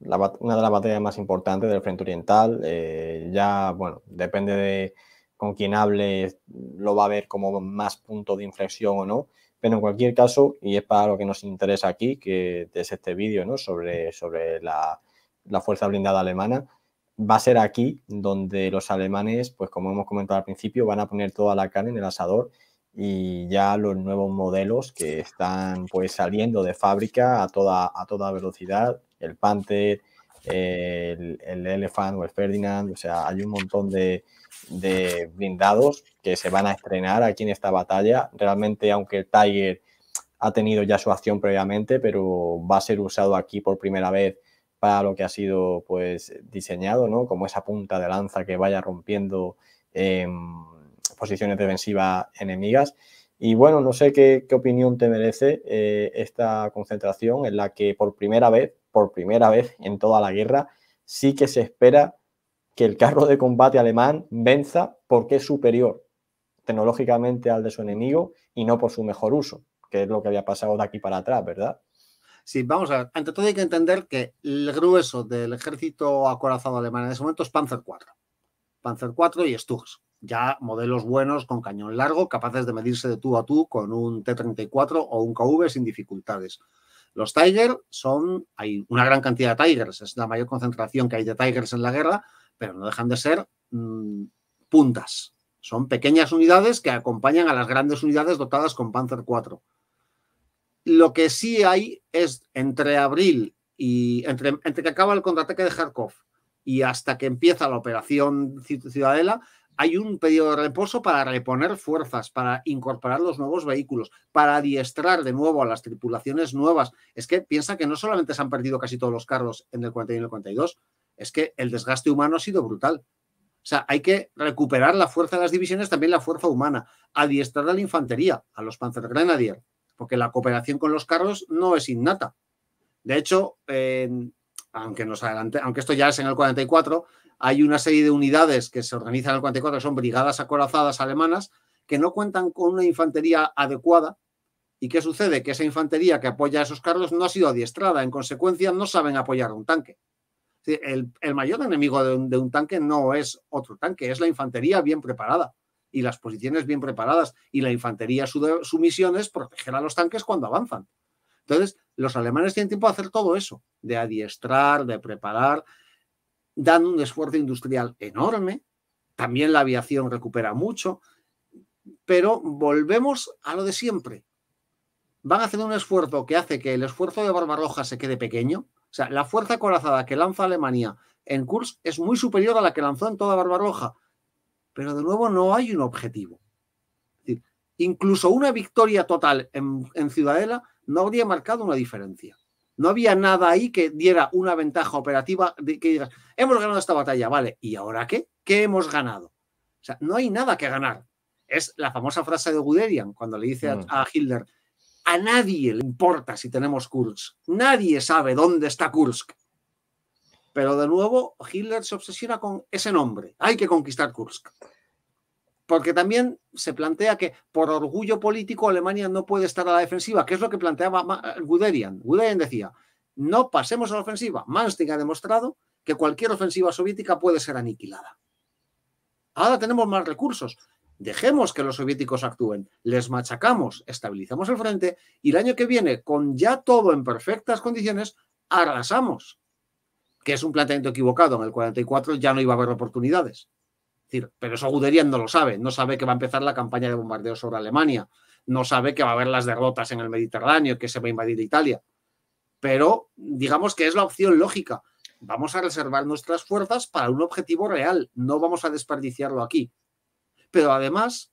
una de las batallas más importantes del Frente Oriental. Eh, ya, bueno, depende de con quién hable, lo va a ver como más punto de inflexión o no. Pero en cualquier caso, y es para lo que nos interesa aquí, que es este vídeo ¿no? sobre, sobre la, la fuerza blindada alemana, va a ser aquí donde los alemanes, pues como hemos comentado al principio, van a poner toda la carne en el asador y ya los nuevos modelos que están pues saliendo de fábrica a toda, a toda velocidad, el Panther, el, el Elephant o el Ferdinand, o sea, hay un montón de, blindados que se van a estrenar aquí en esta batalla. Realmente, aunque el Tiger ha tenido ya su acción previamente, pero va a ser usado aquí por primera vez para lo que ha sido pues diseñado, Como esa punta de lanza que vaya rompiendo em, posiciones defensivas enemigas. Y bueno, no sé qué, opinión te merece eh, esta concentración en la que por primera vez, por primera vez en toda la guerra, sí que se espera que el carro de combate alemán venza porque es superior tecnológicamente al de su enemigo y no por su mejor uso, que es lo que había pasado de aquí para atrás, ¿verdad? Sí, vamos a ver. Ante todo hay que entender que el grueso del ejército acorazado alemán en ese momento es Panzer IV. Panzer IV y Sturz ya modelos buenos con cañón largo, capaces de medirse de tú a tú con un T-34 o un KV sin dificultades. Los Tiger son, hay una gran cantidad de Tigers, es la mayor concentración que hay de Tigers en la guerra, pero no dejan de ser mm, puntas. Son pequeñas unidades que acompañan a las grandes unidades dotadas con Panzer IV. Lo que sí hay es entre abril y entre, entre que acaba el contraataque de Kharkov y hasta que empieza la operación Ciudadela, hay un pedido de reposo para reponer fuerzas, para incorporar los nuevos vehículos, para adiestrar de nuevo a las tripulaciones nuevas. Es que piensa que no solamente se han perdido casi todos los carros en el 41 y el 42, es que el desgaste humano ha sido brutal. O sea, hay que recuperar la fuerza de las divisiones, también la fuerza humana, adiestrar a la infantería, a los Panzergrenadier, porque la cooperación con los carros no es innata. De hecho, en aunque adelante, aunque esto ya es en el 44, hay una serie de unidades que se organizan en el 44, son brigadas acorazadas alemanas, que no cuentan con una infantería adecuada. ¿Y qué sucede? Que esa infantería que apoya a esos carros no ha sido adiestrada, en consecuencia no saben apoyar a un tanque. El, mayor enemigo de un, tanque no es otro tanque, es la infantería bien preparada y las posiciones bien preparadas. Y la infantería, su misión es proteger a los tanques cuando avanzan. Entonces, los alemanes tienen tiempo de hacer todo eso, de adiestrar, de preparar, dando un esfuerzo industrial enorme, también la aviación recupera mucho, pero volvemos a lo de siempre. Van haciendo un esfuerzo que hace que el esfuerzo de Barbarroja se quede pequeño. O sea, la fuerza corazada que lanza Alemania en kurs es muy superior a la que lanzó en toda Barbarroja. Pero de nuevo no hay un objetivo. incluso una victoria total en Ciudadela no habría marcado una diferencia. No había nada ahí que diera una ventaja operativa de que digas, hemos ganado esta batalla, vale, ¿y ahora qué? ¿Qué hemos ganado? O sea, no hay nada que ganar. Es la famosa frase de Guderian cuando le dice a, mm. Hitler, a nadie le importa si tenemos Kursk, nadie sabe dónde está Kursk. Pero de nuevo, Hitler se obsesiona con ese nombre, hay que conquistar Kursk porque también se plantea que por orgullo político Alemania no puede estar a la defensiva, que es lo que planteaba Guderian. Guderian decía, no pasemos a la ofensiva. Manstein ha demostrado que cualquier ofensiva soviética puede ser aniquilada. Ahora tenemos más recursos. Dejemos que los soviéticos actúen, les machacamos, estabilizamos el frente y el año que viene, con ya todo en perfectas condiciones, arrasamos. Que es un planteamiento equivocado. En el 44 ya no iba a haber oportunidades pero eso Guderian no lo sabe, no sabe que va a empezar la campaña de bombardeo sobre Alemania, no sabe que va a haber las derrotas en el Mediterráneo, que se va a invadir Italia. Pero digamos que es la opción lógica. Vamos a reservar nuestras fuerzas para un objetivo real, no vamos a desperdiciarlo aquí. Pero además,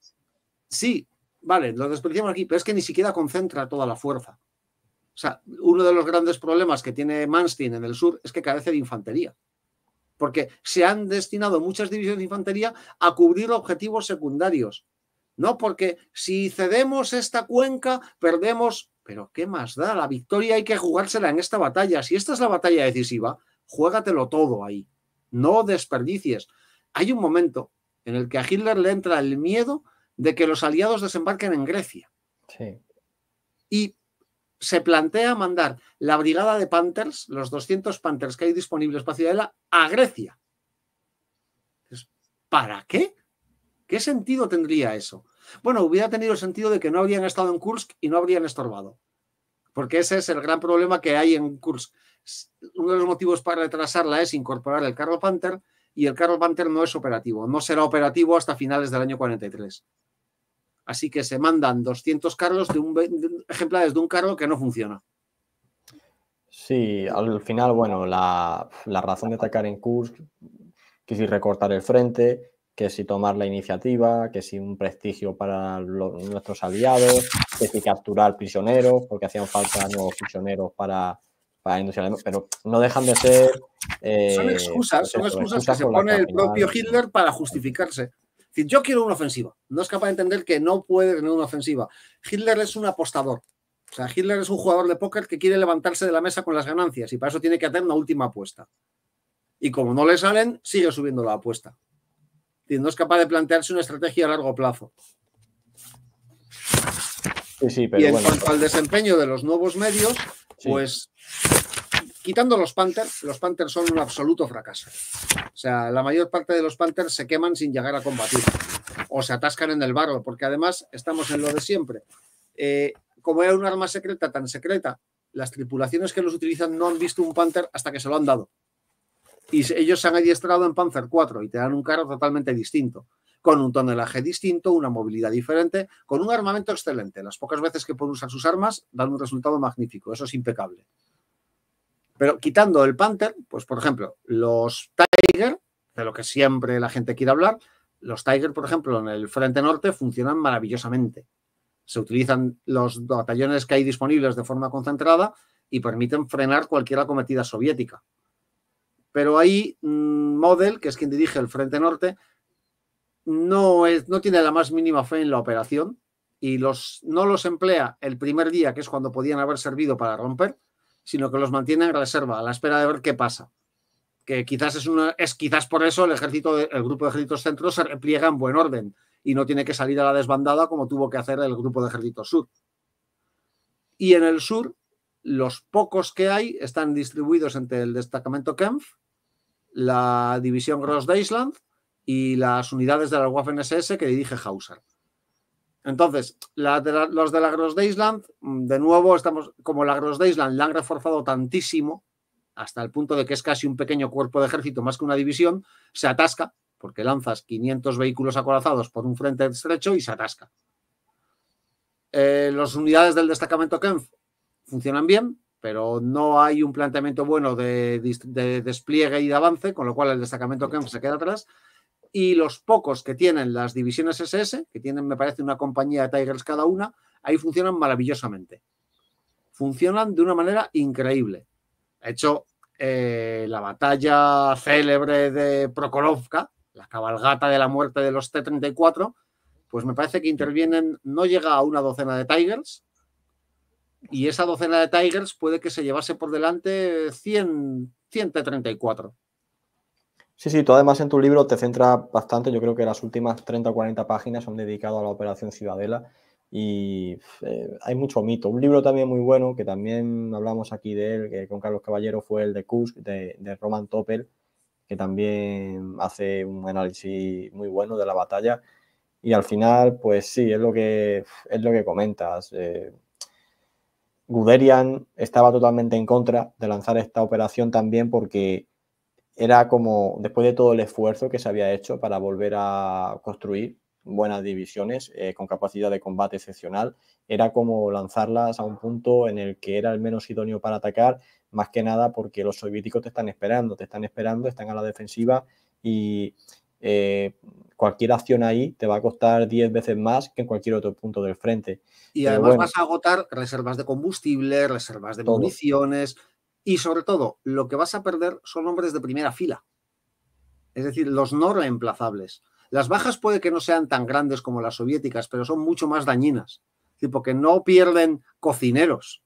sí, vale, lo desperdiciamos aquí, pero es que ni siquiera concentra toda la fuerza. O sea, uno de los grandes problemas que tiene Manstein en el sur es que carece de infantería porque se han destinado muchas divisiones de infantería a cubrir objetivos secundarios. No, porque si cedemos esta cuenca, perdemos. Pero ¿qué más da? La victoria hay que jugársela en esta batalla. Si esta es la batalla decisiva, juégatelo todo ahí. No desperdicies. Hay un momento en el que a Hitler le entra el miedo de que los aliados desembarquen en Grecia. Sí. Y se plantea mandar la brigada de Panthers, los 200 Panthers que hay disponibles para Ciudadela, a Grecia. ¿Para qué? ¿Qué sentido tendría eso? Bueno, hubiera tenido el sentido de que no habrían estado en Kursk y no habrían estorbado. Porque ese es el gran problema que hay en Kursk. Uno de los motivos para retrasarla es incorporar el Carro Panther y el Carro Panther no es operativo. No será operativo hasta finales del año 43. Así que se mandan 200 cargos de un, ejemplares de un cargo que no funciona. Sí, al final, bueno, la, razón de atacar en Kursk, que si recortar el frente, que si tomar la iniciativa, que si un prestigio para nuestros aliados, que si capturar prisioneros, porque hacían falta nuevos prisioneros para, para industria pero no dejan de ser... son eh, excusas, pues son excusas, que se pone el propio Hitler para justificarse yo quiero una ofensiva. No es capaz de entender que no puede tener una ofensiva. Hitler es un apostador. O sea, Hitler es un jugador de póker que quiere levantarse de la mesa con las ganancias y para eso tiene que hacer una última apuesta. Y como no le salen, sigue subiendo la apuesta. Y no es capaz de plantearse una estrategia a largo plazo. y en cuanto al desempeño de los nuevos medios, pues Quitando los Panthers, los Panthers son un absoluto fracaso. O sea, la mayor parte de los Panthers se queman sin llegar a combatir o se atascan en el barro, porque además estamos en lo de siempre. Eh, como era un arma secreta tan secreta, las tripulaciones que los utilizan no han visto un Panther hasta que se lo han dado. Y ellos se han adiestrado en Panzer 4 y te dan un carro totalmente distinto, con un tonelaje distinto, una movilidad diferente, con un armamento excelente. Las pocas veces que pueden usar sus armas dan un resultado magnífico, eso es impecable. Pero quitando el Panther, pues por ejemplo, los Tiger, de lo que siempre la gente quiere hablar, los Tiger, por ejemplo, en el Frente Norte funcionan maravillosamente. Se utilizan los batallones que hay disponibles de forma concentrada y permiten frenar cualquier acometida soviética. Pero ahí mm, Model, que es quien dirige el Frente Norte, no, no tiene la más mínima fe en la operación y los, no los emplea el primer día, que es cuando podían haber servido para romper, sino que los mantiene en reserva, a la espera de ver qué pasa. Que quizás es, una, es quizás por eso el ejército, el grupo de ejércitos centro se repliega en buen orden y no tiene que salir a la desbandada como tuvo que hacer el grupo de ejércitos sur. Y en el sur, los pocos que hay están distribuidos entre el destacamento Kempf, la división Gross Island y las unidades de la Waffen SS que dirige Hauser. Entonces, los de la Gross de Island, mm, de nuevo, estamos, como la Gross de Island la han reforzado tantísimo, hasta el punto de que es casi un pequeño cuerpo de ejército más que una división, se atasca, porque lanzas 500 vehículos acorazados por un frente estrecho y se atasca. Eh, las unidades del destacamento Kempf funcionan bien, pero no hay un planteamiento bueno de, de, despliegue y de avance, con lo cual el destacamento Kempf se queda atrás y los pocos que tienen las divisiones SS, que tienen, me parece, una compañía de Tigers cada una, ahí funcionan maravillosamente. Funcionan de una manera increíble. De hecho, eh, la batalla célebre de Prokolovka, la cabalgata de la muerte de los T-34, pues me parece que intervienen, no llega a una docena de Tigers, y esa docena de Tigers puede que se llevase por delante 100, 134. Sí, sí, tú además en tu libro te centras bastante, yo creo que las últimas 30 o 40 páginas son dedicadas a la Operación Ciudadela y eh, hay mucho mito. Un libro también muy bueno, que también hablamos aquí de él, que con Carlos Caballero, fue el de Kusk, de, Roman Topel, que también hace un análisis muy bueno de la batalla. Y al final, pues sí, es lo que, es lo que comentas. Eh, Guderian estaba totalmente en contra de lanzar esta operación también porque era como, después de todo el esfuerzo que se había hecho para volver a construir buenas divisiones eh, con capacidad de combate excepcional, era como lanzarlas a un punto en el que era el menos idóneo para atacar, más que nada porque los soviéticos te están esperando, te están esperando, están a la defensiva y eh, cualquier acción ahí te va a costar 10 veces más que en cualquier otro punto del frente. Y además vas a agotar reservas de combustible, reservas de municiones, y sobre todo, lo que vas a perder son hombres de primera fila. Es decir, los no reemplazables. Las bajas puede que no sean tan grandes como las soviéticas, pero son mucho más dañinas. Porque no pierden cocineros,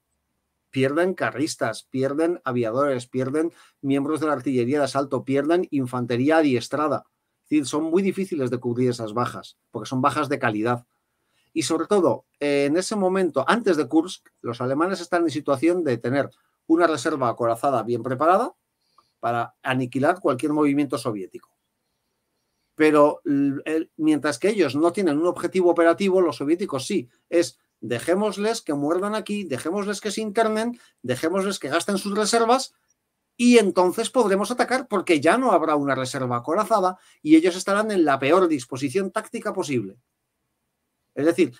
pierden carristas, pierden aviadores, pierden miembros de la artillería de asalto, pierden infantería adiestrada. son muy difíciles de cubrir esas bajas, porque son bajas de calidad. Y sobre todo, en ese momento, antes de Kursk, los alemanes están en situación de tener una reserva acorazada bien preparada para aniquilar cualquier movimiento soviético. Pero mientras que ellos no tienen un objetivo operativo, los soviéticos sí, es dejémosles que muerdan aquí, dejémosles que se internen, dejémosles que gasten sus reservas y entonces podremos atacar porque ya no habrá una reserva acorazada y ellos estarán en la peor disposición táctica posible. Es decir,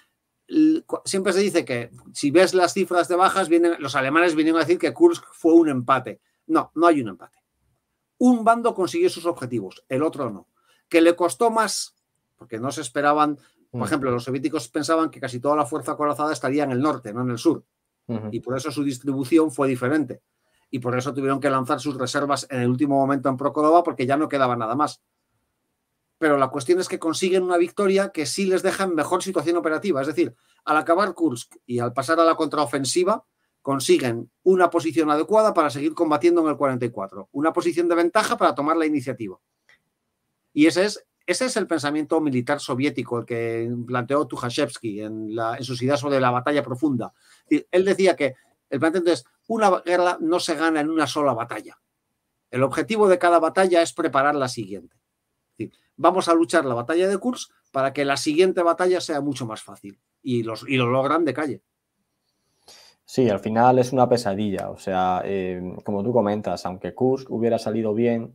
siempre se dice que si ves las cifras de bajas, vienen, los alemanes vinieron a decir que Kursk fue un empate. No, no hay un empate. Un bando consiguió sus objetivos, el otro no. Que le costó más, porque no se esperaban, por mm. ejemplo, los soviéticos pensaban que casi toda la fuerza acorazada estaría en el norte, no en el sur. Y por eso su distribución fue diferente. Y por eso tuvieron que lanzar sus reservas en el último momento en procórdoba porque ya no quedaba nada más pero la cuestión es que consiguen una victoria que sí les deja en mejor situación operativa. Es decir, al acabar Kursk y al pasar a la contraofensiva, consiguen una posición adecuada para seguir combatiendo en el 44, una posición de ventaja para tomar la iniciativa. Y ese es, ese es el pensamiento militar soviético el que planteó Tukhachevsky en, la, en su idea sobre la batalla profunda. Él decía que el planteamiento es, una guerra no se gana en una sola batalla. El objetivo de cada batalla es preparar la siguiente vamos a luchar la batalla de Kursk para que la siguiente batalla sea mucho más fácil. Y, los, lo logran de calle. Sí, al final es una pesadilla. O sea, eh, como tú comentas, aunque Kursk hubiera salido bien,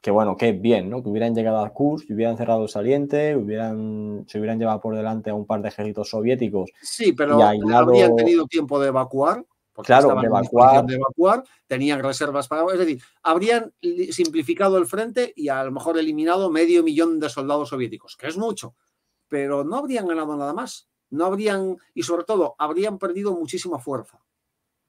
que bueno, que bien, ¿no? Que hubieran llegado a Kursk, hubieran cerrado el saliente, hubieran, se hubieran llevado por delante a un par de ejércitos soviéticos. Sí, pero habrían tenido tiempo de evacuar porque claro, de evacuar. evacuar, tenían reservas para... Es decir, habrían simplificado el frente y a lo mejor eliminado medio millón de soldados soviéticos, que es mucho, pero no habrían ganado nada más. No habrían, y sobre todo, habrían perdido muchísima fuerza.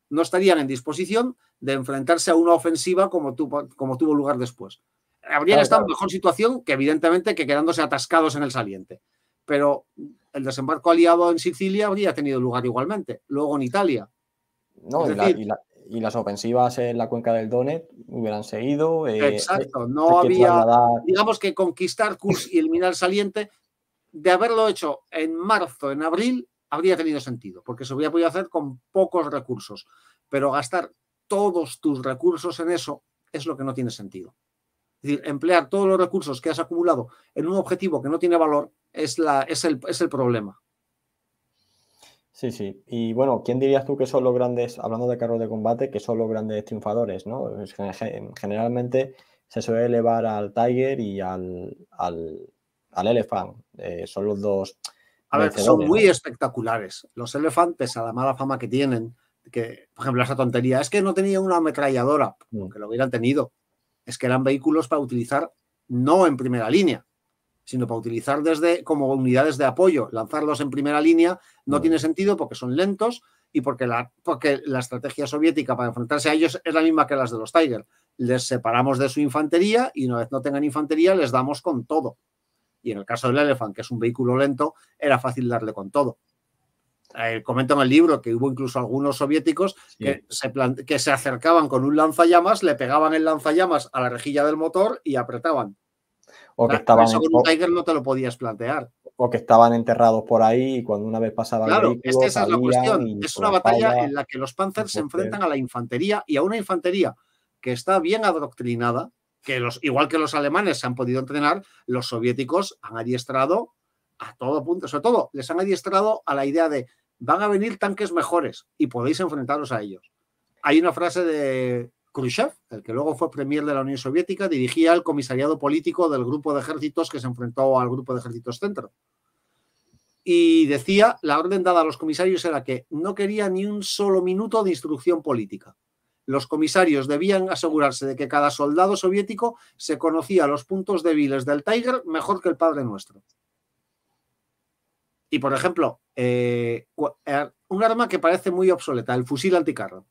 No estarían en disposición de enfrentarse a una ofensiva como, como tuvo lugar después. Habrían estado en mejor situación que, evidentemente, que quedándose atascados en el saliente. Pero el desembarco aliado en Sicilia habría tenido lugar igualmente. Luego en Italia, y, las ofensivas en la cuenca del Donet hubieran seguido. Eh, exacto, no había, digamos que conquistar Kurs y eliminar Saliente, de haberlo hecho en marzo, en abril, habría tenido sentido, porque se hubiera podido hacer con pocos recursos, pero gastar todos tus recursos en eso es lo que no tiene sentido. Es decir, emplear todos los recursos que has acumulado en un objetivo que no tiene valor es, la, es el problema. Sí, sí. Y bueno, ¿quién dirías tú que son los grandes, hablando de carros de combate, que son los grandes triunfadores? ¿no? Generalmente se suele elevar al Tiger y al, al, Elephant. Eh, son los dos. A ver, son muy espectaculares. Los elefantes, a la mala fama que tienen, que, por ejemplo, esa tontería, es que no tenían una ametralladora, aunque mm. lo hubieran tenido. Es que eran vehículos para utilizar no en primera línea, sino para utilizar desde como unidades de apoyo. Lanzarlos en primera línea no tiene sentido porque son lentos y porque la, porque la estrategia soviética para enfrentarse a ellos es la misma que las de los Tiger. Les separamos de su infantería y una vez no tengan infantería les damos con todo. Y en el caso del Elephant, que es un vehículo lento, era fácil darle con todo. Eh, comento en el libro que hubo incluso algunos soviéticos que, se que se acercaban con un lanzallamas, le pegaban el lanzallamas a la rejilla del motor y apretaban o que estaban no te lo podías plantear. O que estaban enterrados por ahí cuando una vez pasaba claro, es esa es la cuestión. Es una batalla en la que los Panzers se enfrentan a la infantería y a una infantería que está bien adoctrinada, que los, igual que los alemanes se han podido entrenar, los soviéticos han adiestrado a todo punto, sobre todo les han adiestrado a la idea de van a venir tanques mejores y podéis enfrentaros a ellos. Hay una frase de Khrushchev, el que luego fue premier de la Unión Soviética, dirigía el comisariado político del grupo de ejércitos que se enfrentó al grupo de ejércitos centro. Y decía, la orden dada a los comisarios era que no quería ni un solo minuto de instrucción política. Los comisarios debían asegurarse de que cada soldado soviético se conocía los puntos débiles del Tiger mejor que el Padre Nuestro. Y, por ejemplo, eh, eh, un arma que parece muy obsoleta, el fusil anticarro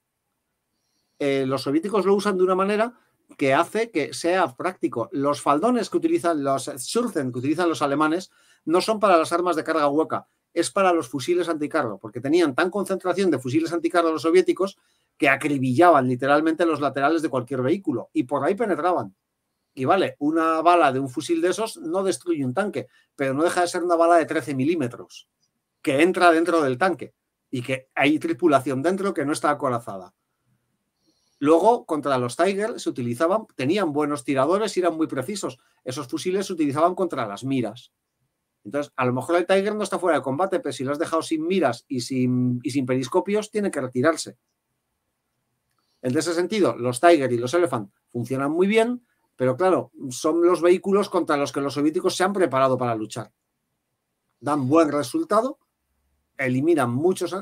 eh, los soviéticos lo usan de una manera que hace que sea práctico. Los faldones que utilizan los Schurzen que utilizan los alemanes, no son para las armas de carga hueca, es para los fusiles anticarro, porque tenían tan concentración de fusiles anticarro los soviéticos que acribillaban literalmente los laterales de cualquier vehículo y por ahí penetraban. Y vale, una bala de un fusil de esos no destruye un tanque, pero no deja de ser una bala de 13 milímetros que entra dentro del tanque y que hay tripulación dentro que no está acorazada. Luego, contra los Tiger se utilizaban, tenían buenos tiradores y eran muy precisos. Esos fusiles se utilizaban contra las miras. Entonces, a lo mejor el Tiger no está fuera de combate, pero si lo has dejado sin miras y sin, sin periscopios, tiene que retirarse. En ese sentido, los Tiger y los Elephant funcionan muy bien, pero claro, son los vehículos contra los que los soviéticos se han preparado para luchar. Dan buen resultado, eliminan muchos.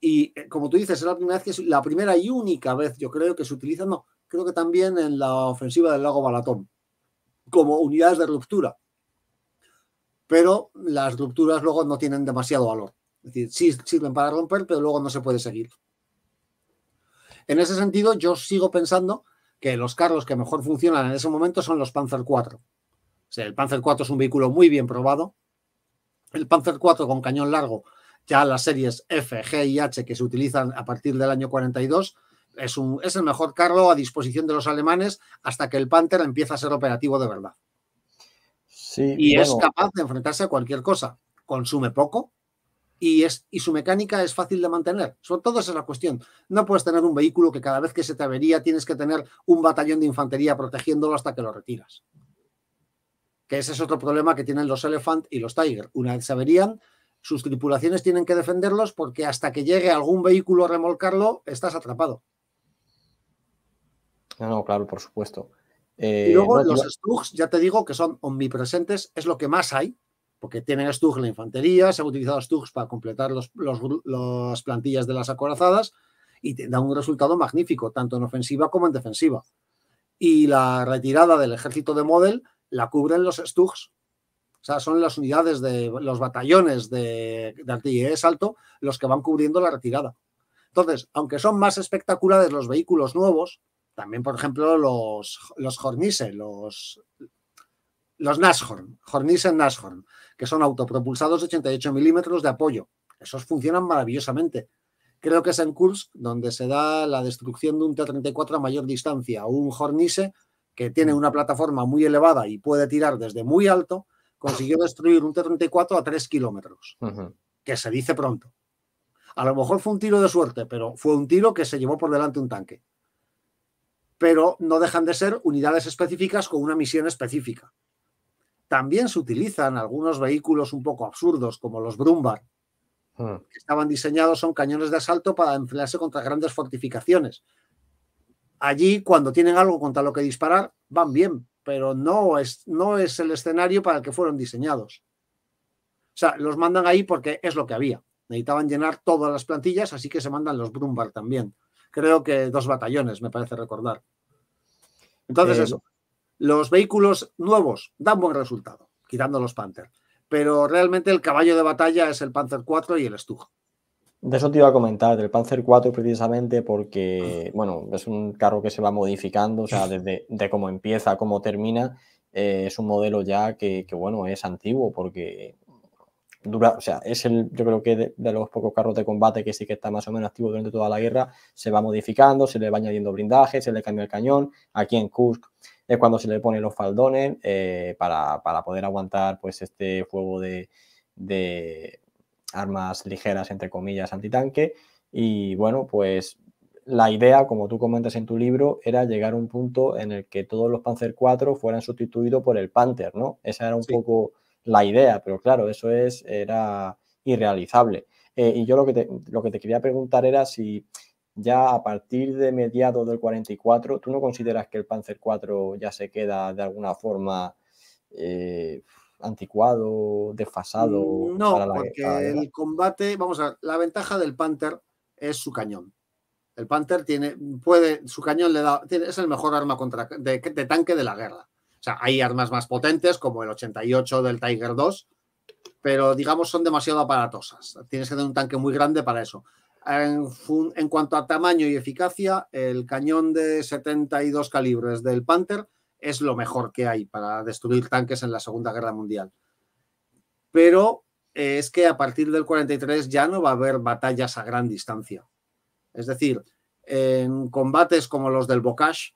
Y eh, como tú dices, es la primera la primera y única vez, yo creo, que se utiliza, no, creo que también en la ofensiva del lago Balatón, como unidades de ruptura. Pero las rupturas luego no tienen demasiado valor. Es decir, sí sirven para romper, pero luego no se puede seguir. En ese sentido, yo sigo pensando que los carros que mejor funcionan en ese momento son los Panzer 4. el Panzer 4 es un vehículo muy bien probado. El Panzer 4 con cañón largo ya las series F, G y H que se utilizan a partir del año 42 es, un, es el mejor carro a disposición de los alemanes hasta que el Panther empieza a ser operativo de verdad. Sí, y es capaz de enfrentarse a cualquier cosa. Consume poco y, es, y su mecánica es fácil de mantener. Sobre todo esa es la cuestión. No puedes tener un vehículo que cada vez que se te avería tienes que tener un batallón de infantería protegiéndolo hasta que lo retiras. Que ese es otro problema que tienen los Elephant y los Tiger. Una vez se averían, sus tripulaciones tienen que defenderlos porque hasta que llegue algún vehículo a remolcarlo, estás atrapado. No, claro, por supuesto. y eh, luego los Stugs, ya te digo que son omnipresentes, es lo que más hay, porque tienen Stugs la infantería, se han utilizado Stugs para completar las plantillas de las acorazadas y te da un resultado magnífico, tanto en ofensiva como en defensiva. Y la retirada del ejército de Model la cubren los Stugs, o sea, son las unidades de los batallones de, de artillería de salto los que van cubriendo la retirada. Entonces, aunque son más espectaculares los vehículos nuevos, también, por ejemplo, los, los los, los Nashorn, Hornice Nashorn, que son autopropulsados 88 milímetros de apoyo. Esos funcionan maravillosamente. Creo que es en Kursk donde se da la destrucción de un T-34 a mayor distancia. Un Hornice que tiene mm. una plataforma muy elevada y puede tirar desde muy alto, consiguió destruir un T-34 a 3 kilómetros, que se dice pronto. A lo mejor fue un tiro de suerte, pero fue un tiro que se llevó por delante un tanque. Pero no dejan de ser unidades específicas con una misión específica. También se utilizan algunos vehículos un poco absurdos, como los Brumbar, que estaban diseñados, son cañones de asalto para enfriarse contra grandes fortificaciones. Allí, cuando tienen algo contra lo que disparar, van bien, pero no es, no es el escenario para el que fueron diseñados. O sea, los mandan ahí porque es lo que había. Necesitaban llenar todas las plantillas, así que se mandan los Brumbar también. Creo que dos batallones, me parece recordar. Entonces, eso. Los vehículos nuevos dan buen resultado, quitando los Panther. Pero realmente el caballo de batalla es el Panther 4 y el Stug. De eso te iba a comentar, del Panzer 4 precisamente porque, ah. bueno, es un carro que se va modificando, o sea, desde de cómo empieza, cómo termina, eh, es un modelo ya que, bueno, es antiguo porque dura, o sea, es el, yo creo que de, los pocos carros de combate que sí que está más o menos activo durante toda la guerra, se va modificando, se le va añadiendo blindaje, se le cambia el cañón, aquí en Kursk es cuando se le pone los faldones eh, para, poder aguantar pues este fuego de, armas ligeras, entre comillas, antitanque. Y bueno, pues la idea, como tú comentas en tu libro, era llegar a un punto en el que todos los Panzer IV fueran sustituidos por el Panther, ¿no? Esa era un poco la idea, pero claro, eso es, era irrealizable. Eh, y yo lo que, te, lo que te quería preguntar era si ya a partir de mediados del 44, ¿tú no consideras que el Panzer IV ya se queda de alguna forma eh, anticuado, desfasado. Mm, no, porque el combate, vamos a la ventaja del Panther es su cañón. El Panther tiene, puede, su cañón le da, es el mejor arma contra, de, tanque de la guerra. O sea, hay armas más potentes como el 88 del Tiger II pero digamos son demasiado aparatosas. Tienes que tener un tanque muy grande para eso. en cuanto a tamaño y eficacia, el cañón de 72 calibres del Panther es lo mejor que hay para destruir tanques en la Segunda Guerra Mundial. Pero eh, es que a partir del 43 ya no va a haber batallas a gran distancia. Es decir, en combates como los del Bocage,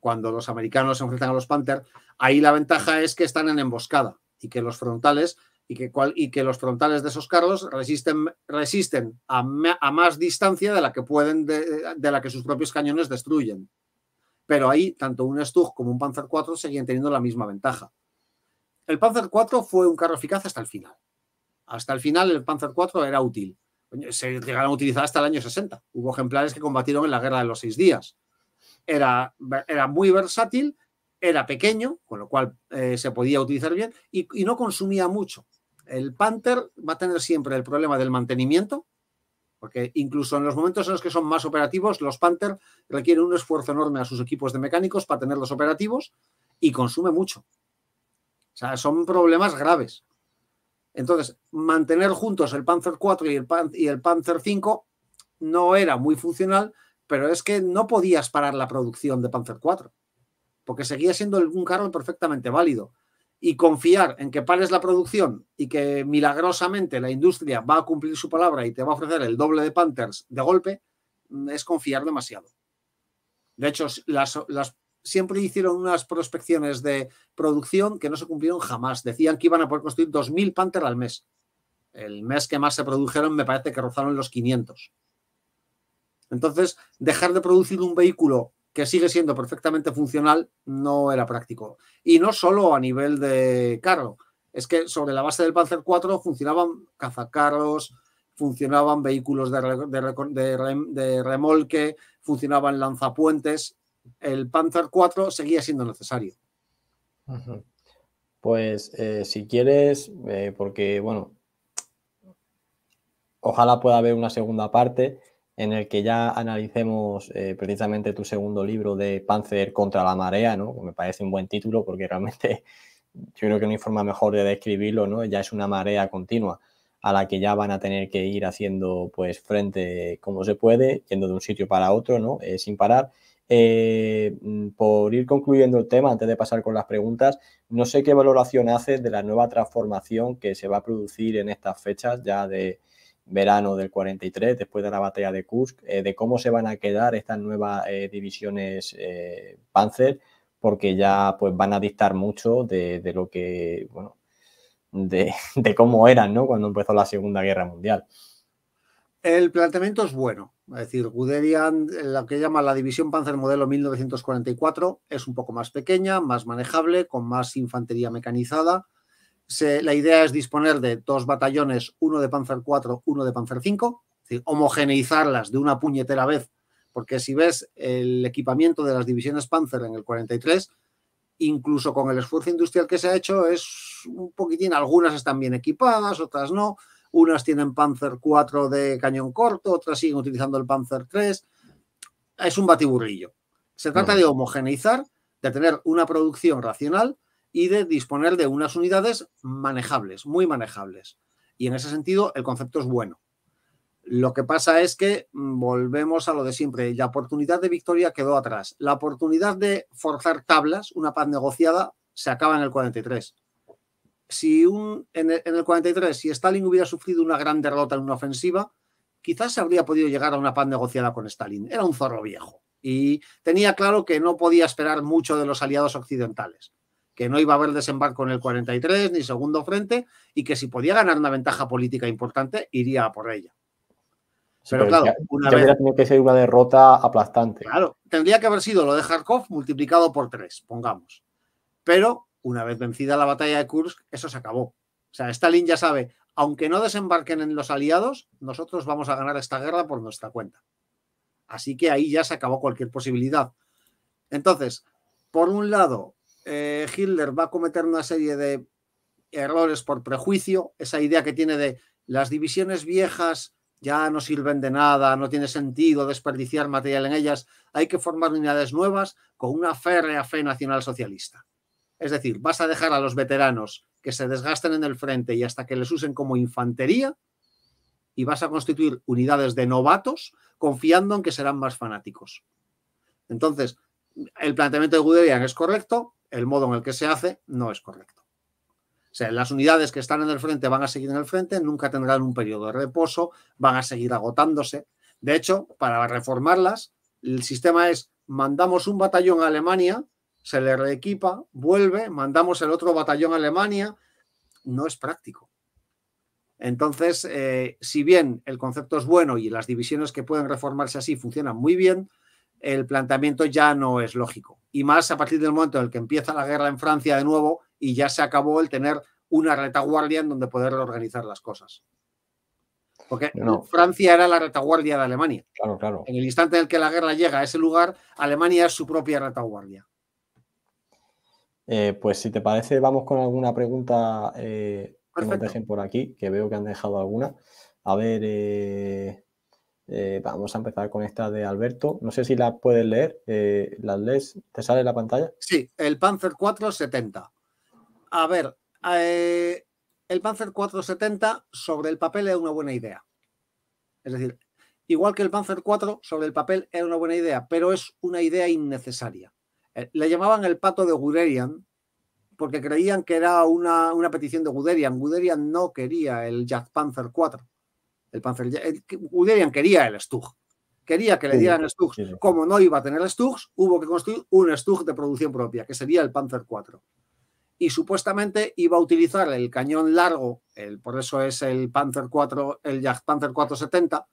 cuando los americanos se enfrentan a los Panther, ahí la ventaja es que están en emboscada y que los frontales y que, y que los frontales de esos carros resisten, resisten a, más distancia de la que pueden de la que sus propios cañones destruyen pero ahí tanto un Stug como un Panzer IV seguían teniendo la misma ventaja. El Panzer IV fue un carro eficaz hasta el final. Hasta el final el Panzer IV era útil. Se llegaron a utilizar hasta el año 60. Hubo ejemplares que combatieron en la Guerra de los Seis Días. Era, era muy versátil, era pequeño, con lo cual eh, se podía utilizar bien y, y no consumía mucho. El Panther va a tener siempre el problema del mantenimiento, porque incluso en los momentos en los que son más operativos, los Panther requieren un esfuerzo enorme a sus equipos de mecánicos para tenerlos operativos y consume mucho. O sea, son problemas graves. Entonces, mantener juntos el Panzer 4 y el, y Panzer 5 no era muy funcional, pero es que no podías parar la producción de Panzer 4, porque seguía siendo un carro perfectamente válido y confiar en que pares la producción y que milagrosamente la industria va a cumplir su palabra y te va a ofrecer el doble de Panthers de golpe, mm, es confiar demasiado. De hecho, las, siempre hicieron unas prospecciones de producción que no se cumplieron jamás. Decían que iban a poder construir 2.000 Panthers al mes. El mes que más se produjeron me parece que rozaron los 500. Entonces, dejar de producir un vehículo que sigue siendo perfectamente funcional, no era práctico. Y no solo a nivel de carro, es que sobre la base del Panzer IV funcionaban cazacarros, funcionaban vehículos de, remolque, funcionaban lanzapuentes. El Panzer IV seguía siendo necesario. Pues eh, si quieres, eh, porque bueno, ojalá pueda haber una segunda parte en el que ya analicemos eh, precisamente tu segundo libro de Panzer contra la marea, ¿no? Me parece un buen título porque realmente yo creo que no hay forma mejor de describirlo, ¿no? Ya es una marea continua a la que ya van a tener que ir haciendo pues frente como se puede, yendo de un sitio para otro, ¿no? Eh, sin parar. Eh, mm, por ir concluyendo el tema, antes de pasar con las preguntas, no sé qué valoración haces de la nueva transformación que se va a producir en estas fechas ya de, verano del 43, después de la batalla de Kursk, eh, de cómo se van a quedar estas nuevas eh, divisiones eh, Panzer, porque ya pues van a dictar mucho de, lo que, bueno, de, cómo eran, ¿no? Cuando empezó la Segunda Guerra Mundial. El planteamiento es bueno, es decir, Guderian, lo que llama la división Panzer modelo 1944, es un poco más pequeña, más manejable, con más infantería mecanizada, la idea es disponer de dos batallones, uno de Panzer IV, uno de Panzer V, homogeneizarlas de una puñetera vez, porque si ves el equipamiento de las divisiones Panzer en el 43, incluso con el esfuerzo industrial que se ha hecho, es un poquitín, algunas están bien equipadas, otras no, unas tienen Panzer 4 de cañón corto, otras siguen utilizando el Panzer 3, es un batiburrillo. Se trata de homogeneizar, de tener una producción racional y de disponer de unas unidades manejables, muy manejables. Y en ese sentido, el concepto es bueno. Lo que pasa es que mm, volvemos a lo de siempre. La oportunidad de victoria quedó atrás. La oportunidad de forzar tablas, una paz negociada, se acaba en el 43. Si un, en, el, en el 43, si Stalin hubiera sufrido una gran derrota en una ofensiva, quizás se habría podido llegar a una paz negociada con Stalin. Era un zorro viejo y tenía claro que no podía esperar mucho de los aliados occidentales que no iba a haber desembarco en el 43 ni segundo frente y que si podía ganar una ventaja política importante iría por ella. pero, claro, una que ser una derrota aplastante. Claro, tendría que haber sido lo de Kharkov multiplicado por tres, pongamos. Pero una vez vencida la batalla de Kursk, eso se acabó. O sea, Stalin ya sabe, aunque no desembarquen en los aliados, nosotros vamos a ganar esta guerra por nuestra cuenta. Así que ahí ya se acabó cualquier posibilidad. Entonces, por un lado, eh, Hitler va a cometer una serie de errores por prejuicio, esa idea que tiene de las divisiones viejas ya no sirven de nada, no tiene sentido desperdiciar material en ellas, hay que formar unidades nuevas con una férrea fe socialista, Es decir, vas a dejar a los veteranos que se desgasten en el frente y hasta que les usen como infantería y vas a constituir unidades de novatos confiando en que serán más fanáticos. Entonces, el planteamiento de Guderian es correcto, el modo en el que se hace no es correcto. O sea, las unidades que están en el frente van a seguir en el frente, nunca tendrán un periodo de reposo, van a seguir agotándose. De hecho, para reformarlas, el sistema es mandamos un batallón a Alemania, se le reequipa, vuelve, mandamos el otro batallón a Alemania. No es práctico. Entonces, eh, si bien el concepto es bueno y las divisiones que pueden reformarse así funcionan muy bien, el planteamiento ya no es lógico y más a partir del momento en el que empieza la guerra en Francia de nuevo y ya se acabó el tener una retaguardia en donde poder organizar las cosas. Porque Francia era la retaguardia de Alemania. Claro, En el instante en el que la guerra llega a ese lugar, Alemania es su propia retaguardia. Eh, pues si te parece, vamos con alguna pregunta eh, que nos dejen por aquí, que veo que han dejado alguna. A ver, eh, eh, vamos a empezar con esta de Alberto. No sé si la puedes leer. Eh, ¿La ¿Las lees? ¿Te sale la pantalla? Sí, el Panzer 470. A ver, eh, el Panzer 470 sobre el papel es una buena idea. Es decir, igual que el Panzer 4 sobre el papel era una buena idea, pero es una idea innecesaria. le llamaban el pato de Guderian porque creían que era una, una petición de Guderian. Guderian no quería el Jazz Panzer 4 el Panzer. quería el Stug. Quería que le dieran Stugs. Como no iba a tener Stugs, hubo que construir un Stug de producción propia, que sería el Panzer 4. Y supuestamente iba a utilizar el cañón largo, por eso es el Panzer 4, el Jagdpanzer 470,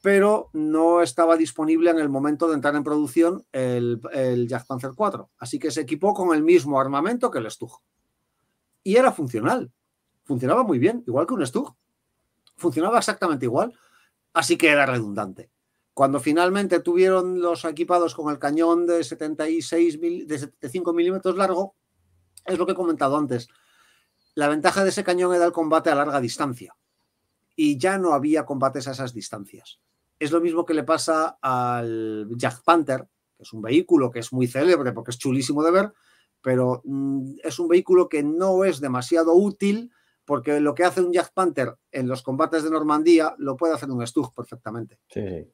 pero no estaba disponible en el momento de entrar en producción el, el Jagdpanzer 4. Así que se equipó con el mismo armamento que el Stug. Y era funcional. Funcionaba muy bien, igual que un Stug funcionaba exactamente igual, así que era redundante. Cuando finalmente tuvieron los equipados con el cañón de 76 de 75 milímetros largo, es lo que he comentado antes. La ventaja de ese cañón era el combate a larga distancia y ya no había combates a esas distancias. Es lo mismo que le pasa al Jack Panther, que es un vehículo que es muy célebre porque es chulísimo de ver, pero mm, es un vehículo que no es demasiado útil porque lo que hace un Jack Panther en los combates de Normandía lo puede hacer un Stug perfectamente. Sí,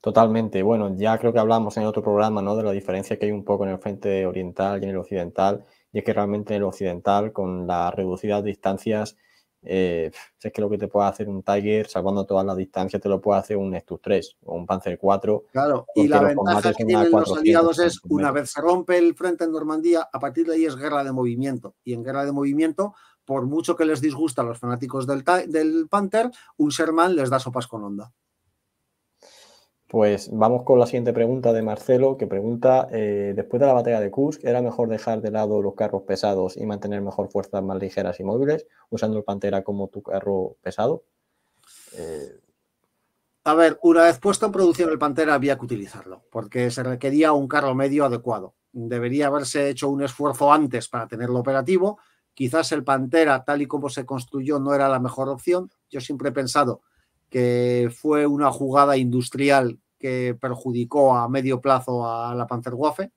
Totalmente. Bueno, ya creo que hablamos en otro programa, ¿no? De la diferencia que hay un poco en el frente oriental y en el occidental. Y es que realmente en el occidental, con las reducidas distancias, eh, es que lo que te puede hacer un Tiger, salvando todas las distancias, te lo puede hacer un StuG 3 o un Panzer 4. Claro, y la ventaja que tienen los aliados es, una vez se rompe el frente en Normandía, a partir de ahí es guerra de movimiento. Y en guerra de movimiento por mucho que les disgusta a los fanáticos del, del Panther, un Sherman les da sopas con onda. Pues vamos con la siguiente pregunta de Marcelo, que pregunta, eh, después de la batalla de Kursk, ¿era mejor dejar de lado los carros pesados y mantener mejor fuerzas más ligeras y móviles, usando el Pantera como tu carro pesado? Eh, a ver, una vez puesto en producción el Pantera había que utilizarlo, porque se requería un carro medio adecuado. Debería haberse hecho un esfuerzo antes para tenerlo operativo, Quizás el Pantera, tal y como se construyó, no era la mejor opción. Yo siempre he pensado que fue una jugada industrial que perjudicó a medio plazo a la Panzerwaffe.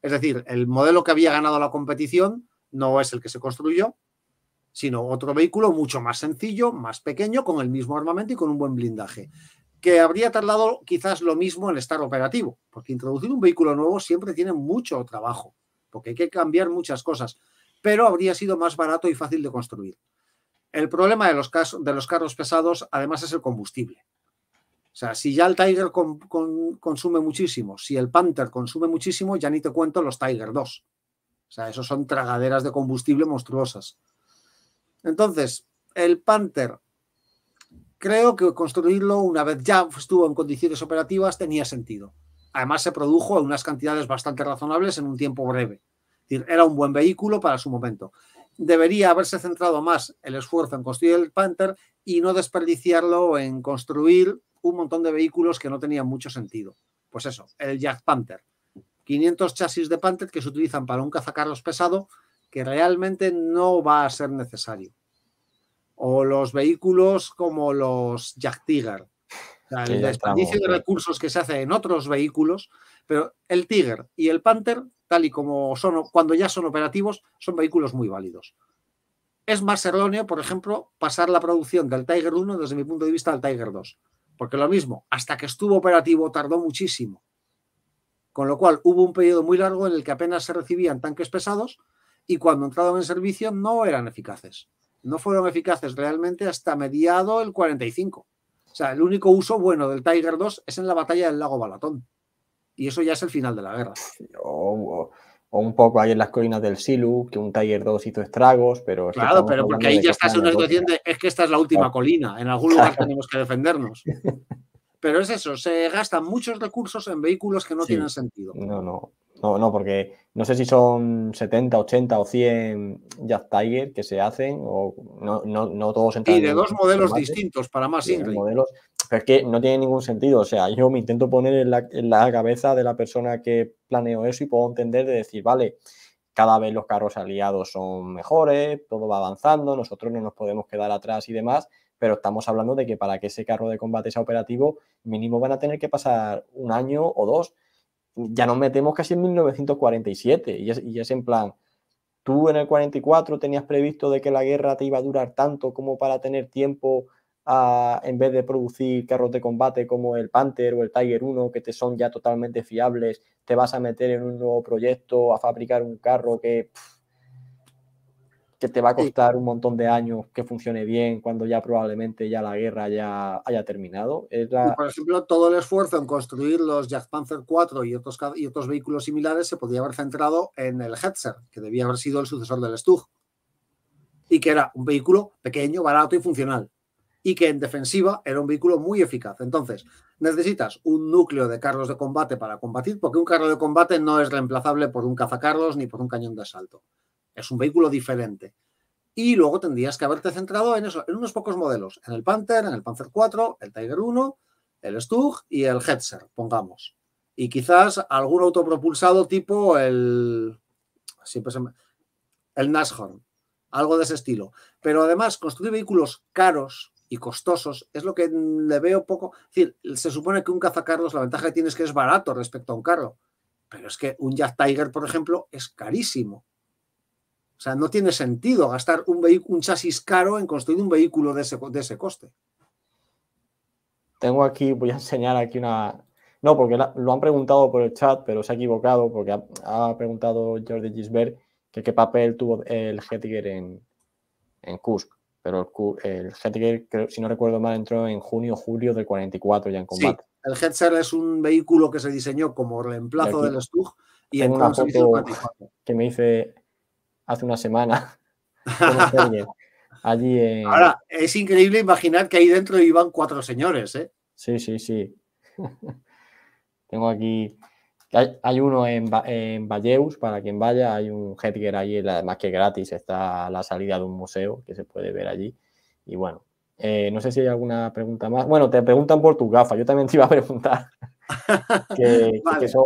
Es decir, el modelo que había ganado la competición no es el que se construyó, sino otro vehículo mucho más sencillo, más pequeño, con el mismo armamento y con un buen blindaje, que habría tardado quizás lo mismo en estar operativo, porque introducir un vehículo nuevo siempre tiene mucho trabajo, porque hay que cambiar muchas cosas pero habría sido más barato y fácil de construir. El problema de los, de los carros pesados, además, es el combustible. O sea, si ya el Tiger consume muchísimo, si el Panther consume muchísimo, ya ni te cuento los Tiger 2. O sea, esos son tragaderas de combustible monstruosas. Entonces, el Panther, creo que construirlo una vez ya estuvo en condiciones operativas tenía sentido. Además, se produjo en unas cantidades bastante razonables en un tiempo breve. Era un buen vehículo para su momento. Debería haberse centrado más el esfuerzo en construir el Panther y no desperdiciarlo en construir un montón de vehículos que no tenían mucho sentido. Pues eso, el Jack Panther. 500 chasis de Panther que se utilizan para un cazacarros pesado que realmente no va a ser necesario. O los vehículos como los Jack Tiger. el desperdicio de recursos que se hace en otros vehículos, pero el Tiger y el Panther tal y como son cuando ya son operativos, son vehículos muy válidos. Es más erróneo, por ejemplo, pasar la producción del Tiger 1 desde mi punto de vista al Tiger 2, porque lo mismo, hasta que estuvo operativo tardó muchísimo. Con lo cual hubo un periodo muy largo en el que apenas se recibían tanques pesados y cuando entraron en servicio no eran eficaces. No fueron eficaces realmente hasta mediado el 45. O sea, el único uso bueno del Tiger 2 es en la batalla del lago Balatón. Y eso ya es el final de la guerra. O, un poco ahí en las colinas del Silu, que un Tiger 2 hizo estragos, pero... Claro, pero porque ahí ya estás en una situación de, es que esta es la última colina, en algún lugar tenemos que defendernos. Pero es eso, se gastan muchos recursos en vehículos que no tienen sentido. No, no, no, no, porque no sé si son 70, 80 o 100 Jazz Tiger que se hacen, o no, no, no todos entran. Y de dos modelos distintos para más dos Modelos, es que no tiene ningún sentido. O sea, yo me intento poner en la, cabeza de la persona que planeó eso y puedo entender de decir, vale, cada vez los carros aliados son mejores, todo va avanzando, nosotros no nos podemos quedar atrás y demás, pero estamos hablando de que para que ese carro de combate sea operativo, mínimo van a tener que pasar un año o dos. Ya nos metemos casi en 1947 y es, y es en plan, tú en el 44 tenías previsto de que la guerra te iba a durar tanto como para tener tiempo en vez de producir carros de combate como el Panther o el Tiger 1, que te son ya totalmente fiables, te vas a meter en un nuevo proyecto, a fabricar un carro que, que te va a costar un montón de años que funcione bien cuando ya probablemente ya la guerra ya haya terminado. Por ejemplo, todo el esfuerzo en construir los Jack Panther 4 y otros, y otros vehículos similares se podría haber centrado en el Hetzer, que debía haber sido el sucesor del Stug, y que era un vehículo pequeño, barato y funcional y que en defensiva era un vehículo muy eficaz. Entonces, necesitas un núcleo de carros de combate para combatir, porque un carro de combate no es reemplazable por un cazacarros ni por un cañón de asalto. Es un vehículo diferente. Y luego tendrías que haberte centrado en eso, en unos pocos modelos, en el Panther, en el Panzer 4, el Tiger 1, el Stug y el Hetzer, pongamos. Y quizás algún autopropulsado tipo el siempre el Nashorn, algo de ese estilo. Pero además construir vehículos caros y costosos, es lo que le veo poco. Es decir, se supone que un caza carlos la ventaja que tiene es que es barato respecto a un carro, pero es que un Jack Tiger, por ejemplo, es carísimo. O sea, no tiene sentido gastar un, un chasis caro en construir un vehículo de ese, de ese coste. Tengo aquí, voy a enseñar aquí una. No, porque lo han preguntado por el chat, pero se ha equivocado porque ha, preguntado Jordi Gisbert que qué papel tuvo el jag tiger en, en pero el, el si no recuerdo mal, entró en junio o julio del 44 ya en combate. Sí, el Hetzer es un vehículo que se diseñó como reemplazo del Stug y en una foto que me hice hace una semana. Allí Ahora, es increíble imaginar que ahí dentro iban cuatro señores, ¿eh? Sí, sí, sí. Tengo aquí hay, uno en, Valleus, para quien vaya, hay un Hedger ahí, además que gratis, está la salida de un museo que se puede ver allí. Y bueno, eh, no sé si hay alguna pregunta más. Bueno, te preguntan por tus gafas, yo también te iba a preguntar.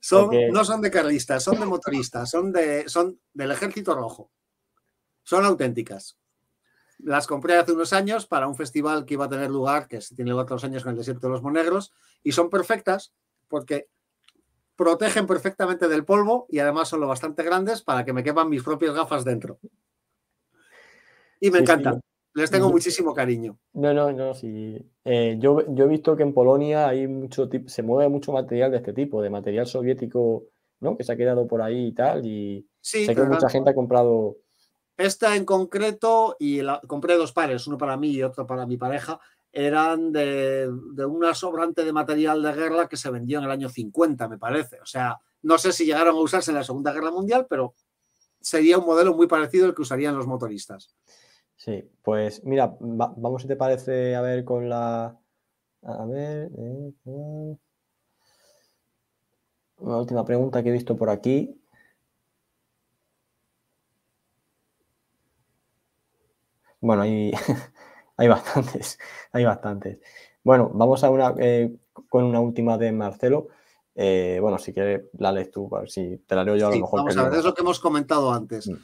son, No son de carlistas, son de motoristas, son, de, son del Ejército Rojo. Son auténticas. Las compré hace unos años para un festival que iba a tener lugar, que se tiene lugar todos años con el desierto de los Monegros, y son perfectas porque protegen perfectamente del polvo y además son lo bastante grandes para que me quepan mis propias gafas dentro. Y me encantan. Les tengo mm. muchísimo cariño. No, no, no, sí. Eh, yo, he visto que en Polonia hay mucho se mueve mucho material de este tipo, de material soviético, ¿no? Que se ha quedado por ahí y tal. Y sí, sé que mucha gente ha comprado. Esta en concreto, y compré dos pares, uno para mí y otro para mi pareja, eran de, una sobrante de material de guerra que se vendió en el año 50, me parece. O sea, no sé si llegaron a usarse en la Segunda Guerra Mundial, pero sería un modelo muy parecido al que usarían los motoristas. Sí, pues mira, vamos si te parece a ver con la... A ver... Una eh, eh. última pregunta que he visto por aquí. Bueno, ahí... Hay bastantes, hay bastantes. Bueno, vamos a una, eh, con una última de Marcelo. Eh, bueno, si quieres, la lees tú, a ver si te la leo yo a lo mejor. Vamos a ver, es lo que hemos comentado antes. Mm.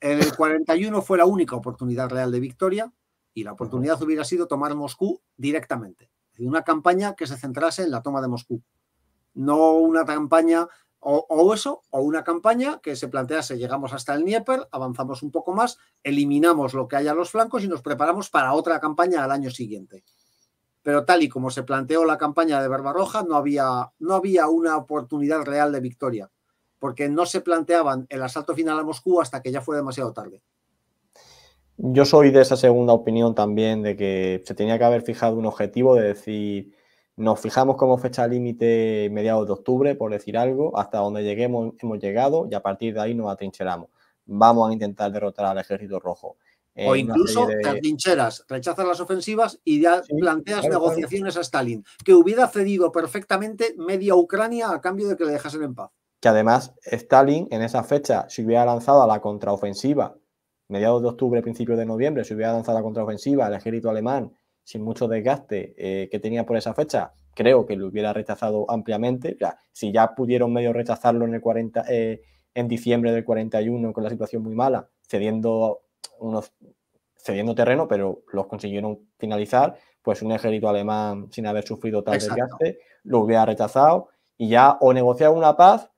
En El 41 fue la única oportunidad real de victoria y la oportunidad hubiera sido tomar Moscú directamente. Una campaña que se centrase en la toma de Moscú. No una campaña o, eso, o una campaña que se plantease, llegamos hasta el Nieper, avanzamos un poco más, eliminamos lo que haya a los flancos y nos preparamos para otra campaña al año siguiente. Pero tal y como se planteó la campaña de Barbarroja, no había, no había una oportunidad real de victoria, porque no se planteaban el asalto final a Moscú hasta que ya fue demasiado tarde. Yo soy de esa segunda opinión también, de que se tenía que haber fijado un objetivo de decir nos fijamos como fecha límite mediados de octubre, por decir algo, hasta donde lleguemos hemos llegado y a partir de ahí nos atrincheramos. Vamos a intentar derrotar al ejército rojo. O incluso te atrincheras, rechazas las ofensivas y ya planteas negociaciones a Stalin, que hubiera cedido perfectamente media Ucrania a cambio de que le dejasen en paz. Que además Stalin en esa fecha, si hubiera lanzado a la contraofensiva, mediados de octubre, principios de noviembre, si hubiera lanzado a la contraofensiva, al ejército alemán sin mucho desgaste eh, que tenía por esa fecha, creo que lo hubiera rechazado ampliamente. si ya pudieron medio rechazarlo en el 40, eh, en diciembre del 41 con la situación muy mala, cediendo unos cediendo terreno, pero los consiguieron finalizar, pues un ejército alemán sin haber sufrido tal desgaste lo hubiera rechazado y ya o negociar una paz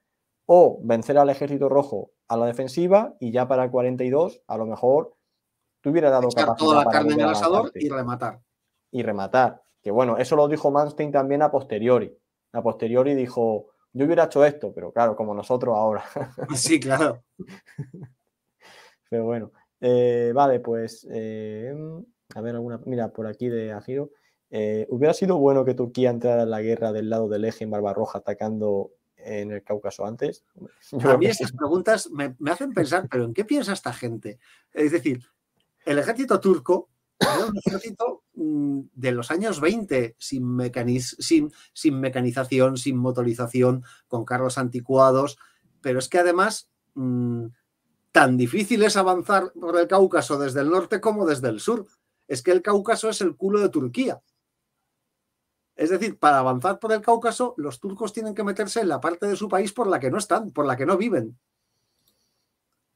o vencer al ejército rojo a la defensiva y ya para el 42 a lo mejor tuviera dado Echar toda la carne en el asador y rematar y rematar. Que bueno, eso lo dijo Manstein también a posteriori. A posteriori dijo, yo hubiera hecho esto, pero claro, como nosotros ahora. Sí, claro. Pero bueno, eh, vale, pues eh, a ver alguna, mira, por aquí de Agiro. Eh, hubiera sido bueno que Turquía entrara en la guerra del lado del eje en Barbarroja atacando en el Cáucaso antes. a mí esas preguntas me, me, hacen pensar, pero ¿en qué piensa esta gente? Es decir, el ejército turco un ejército mm, de los años 20, sin, sin, sin mecanización, sin motorización, con carros anticuados, pero es que además mm, tan difícil es avanzar por el Cáucaso desde el norte como desde el sur. Es que el Cáucaso es el culo de Turquía. Es decir, para avanzar por el Cáucaso, los turcos tienen que meterse en la parte de su país por la que no están, por la que no viven.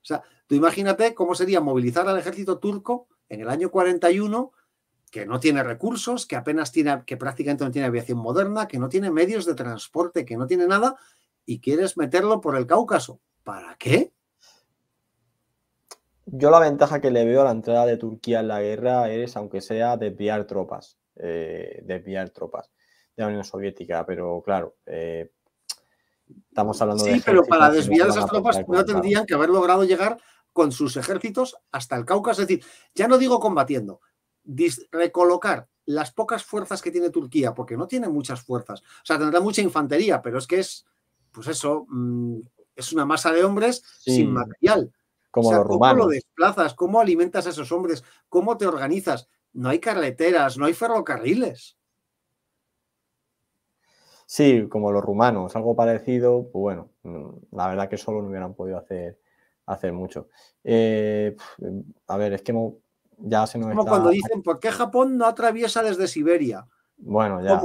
O sea, tú imagínate cómo sería movilizar al ejército turco en el año 41, que no tiene recursos, que apenas tiene, que prácticamente no tiene aviación moderna, que no tiene medios de transporte, que no tiene nada, y quieres meterlo por el Cáucaso. ¿Para qué? Yo la ventaja que le veo a la entrada de Turquía en la guerra es, aunque sea, desviar tropas, eh, desviar tropas de la Unión Soviética, pero claro, eh, estamos hablando de... Sí, pero para desviar esas tropas no tendrían que haber logrado llegar con sus ejércitos hasta el Cáucaso. Es decir, ya no digo combatiendo, recolocar las pocas fuerzas que tiene Turquía, porque no tiene muchas fuerzas. O sea, tendrá mucha infantería, pero es que es, pues eso, mm, es una masa de hombres sin material. Como ¿Cómo lo desplazas? ¿Cómo alimentas a esos hombres? ¿Cómo te organizas? No hay carreteras, no hay ferrocarriles. Sí, como los rumanos, algo parecido, pues bueno, mm, la verdad que solo no hubieran podido hacer hacer mucho. Eh, em, a ver, es que ya se nos Como cuando dicen, ¿por qué Japón no atraviesa desde Siberia? Bueno, ya.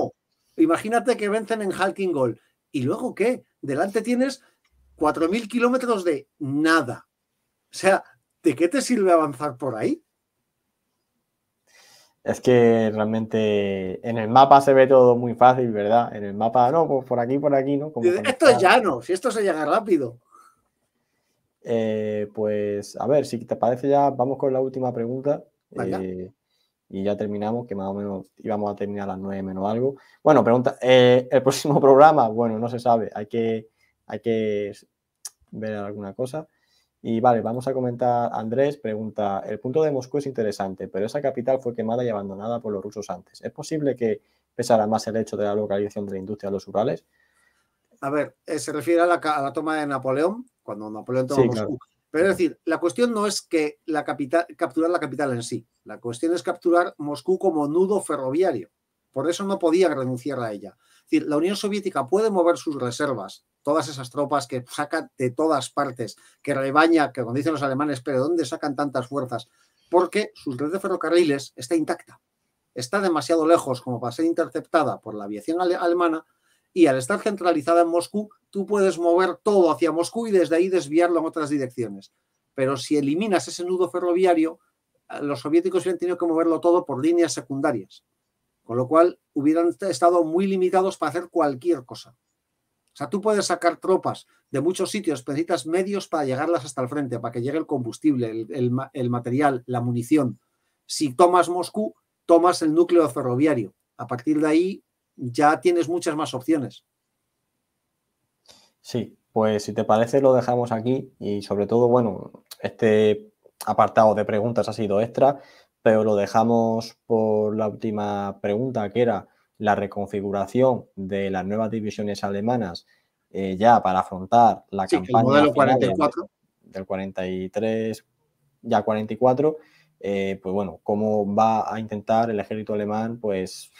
Imagínate que vencen en Halking Gold. ¿Y luego qué? Delante tienes 4.000 kilómetros de nada. O sea, ¿de qué te sirve avanzar por ahí? Es que realmente en el mapa se ve todo muy fácil, ¿verdad? En el mapa, no, pues por aquí, por aquí, ¿no? Como esto es llano, si esto se llega rápido. Eh, pues a ver, si te parece ya, vamos con la última pregunta. Eh, y ya terminamos, que más o menos íbamos a terminar a las 9 menos algo. Bueno, pregunta, eh, ¿el próximo programa? Bueno, no se sabe, hay que, hay que ver alguna cosa. Y vale, vamos a comentar, Andrés pregunta, el punto de Moscú es interesante, pero esa capital fue quemada y abandonada por los rusos antes. ¿Es posible que pesara más el hecho de la localización de la industria de los Urales? A ver, se refiere a la toma de Napoleón, cuando Napoleón tomó Moscú. Pero es decir, la cuestión no es que la capital, capturar la capital en sí, la cuestión es capturar Moscú como nudo ferroviario. Por eso no podía renunciar a ella. Es decir, la Unión Soviética puede mover sus reservas, todas esas tropas que saca de todas partes, que rebaña, que cuando dicen los alemanes, pero ¿dónde sacan tantas fuerzas? Porque su red de ferrocarriles está intacta. Está demasiado lejos como para ser interceptada por la aviación alemana y al estar centralizada en Moscú, tú puedes mover todo hacia Moscú y desde ahí desviarlo en otras direcciones. Pero si eliminas ese nudo ferroviario, eh, los soviéticos hubieran tenido que moverlo todo por líneas secundarias. Con lo cual, hubieran estado muy limitados para hacer cualquier cosa. O sea, tú puedes sacar tropas de muchos sitios, pero necesitas medios para llegarlas hasta el frente, para que llegue el combustible, el, material, la munición. Si tomas Moscú, tomas el núcleo ferroviario. A partir de ahí, ya tienes muchas más opciones. Sí, pues si te parece lo dejamos aquí y sobre todo, bueno, este apartado de preguntas ha sido extra, pero lo dejamos por la última pregunta que era la reconfiguración de las nuevas divisiones alemanas eh, ya para afrontar la campaña 44. Del, 43 ya 44, eh, pues bueno, cómo va a intentar el ejército alemán pues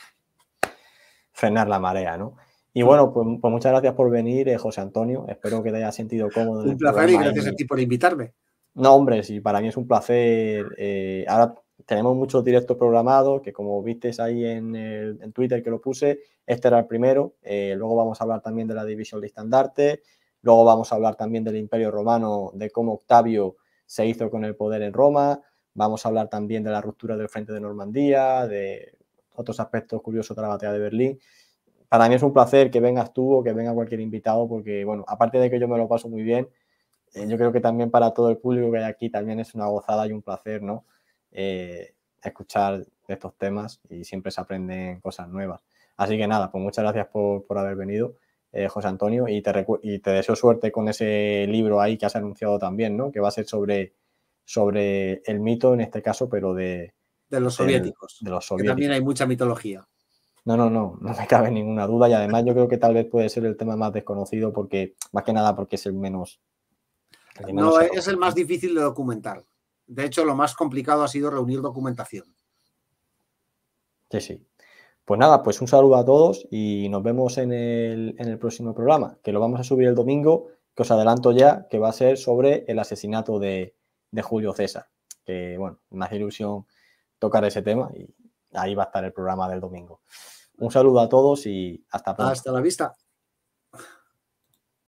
frenar la marea, ¿no? Y mm. bueno, pues, pues, muchas gracias por venir, eh, José Antonio. Espero que te hayas sentido cómodo. Un placer y gracias a ti por invitarme. No, hombre, sí, para mí es un placer. Eh, ahora tenemos muchos directos programados, que como viste ahí en, Twitter que lo puse, este era el primero. Eh, luego vamos a hablar también de la división de estandarte. Luego vamos a hablar también del Imperio Romano, de cómo Octavio se hizo con el poder en Roma. Vamos a hablar también de la ruptura del Frente de Normandía, de otros aspectos curiosos de la Batea de Berlín. Para mí es un placer que vengas tú o que venga cualquier invitado, porque, bueno, aparte de que yo me lo paso muy bien, eh, yo creo que también para todo el público que hay aquí también es una gozada y un placer, ¿no? Eh, escuchar estos temas y siempre se aprenden cosas nuevas. Así que nada, pues muchas gracias por, haber venido, eh, José Antonio, y te, deseo suerte con ese libro ahí que has anunciado también, ¿no? Que va a ser sobre, sobre el mito en este caso, pero de, de los soviéticos. Que también hay mucha mitología. No, no, no, no me cabe ninguna duda y además yo creo que tal vez puede ser el tema más desconocido porque, más que nada porque es el menos... no, es el más difícil de documentar. De hecho, lo más complicado ha sido reunir documentación. Sí, sí. Pues nada, pues un saludo a todos y nos vemos en el, próximo programa, que lo vamos a subir el domingo, que os adelanto ya, que va a ser sobre el asesinato de, de Julio César. Que bueno, más ilusión tocar ese tema y ahí va a estar el programa del domingo. Un saludo a todos y hasta Hasta la vista.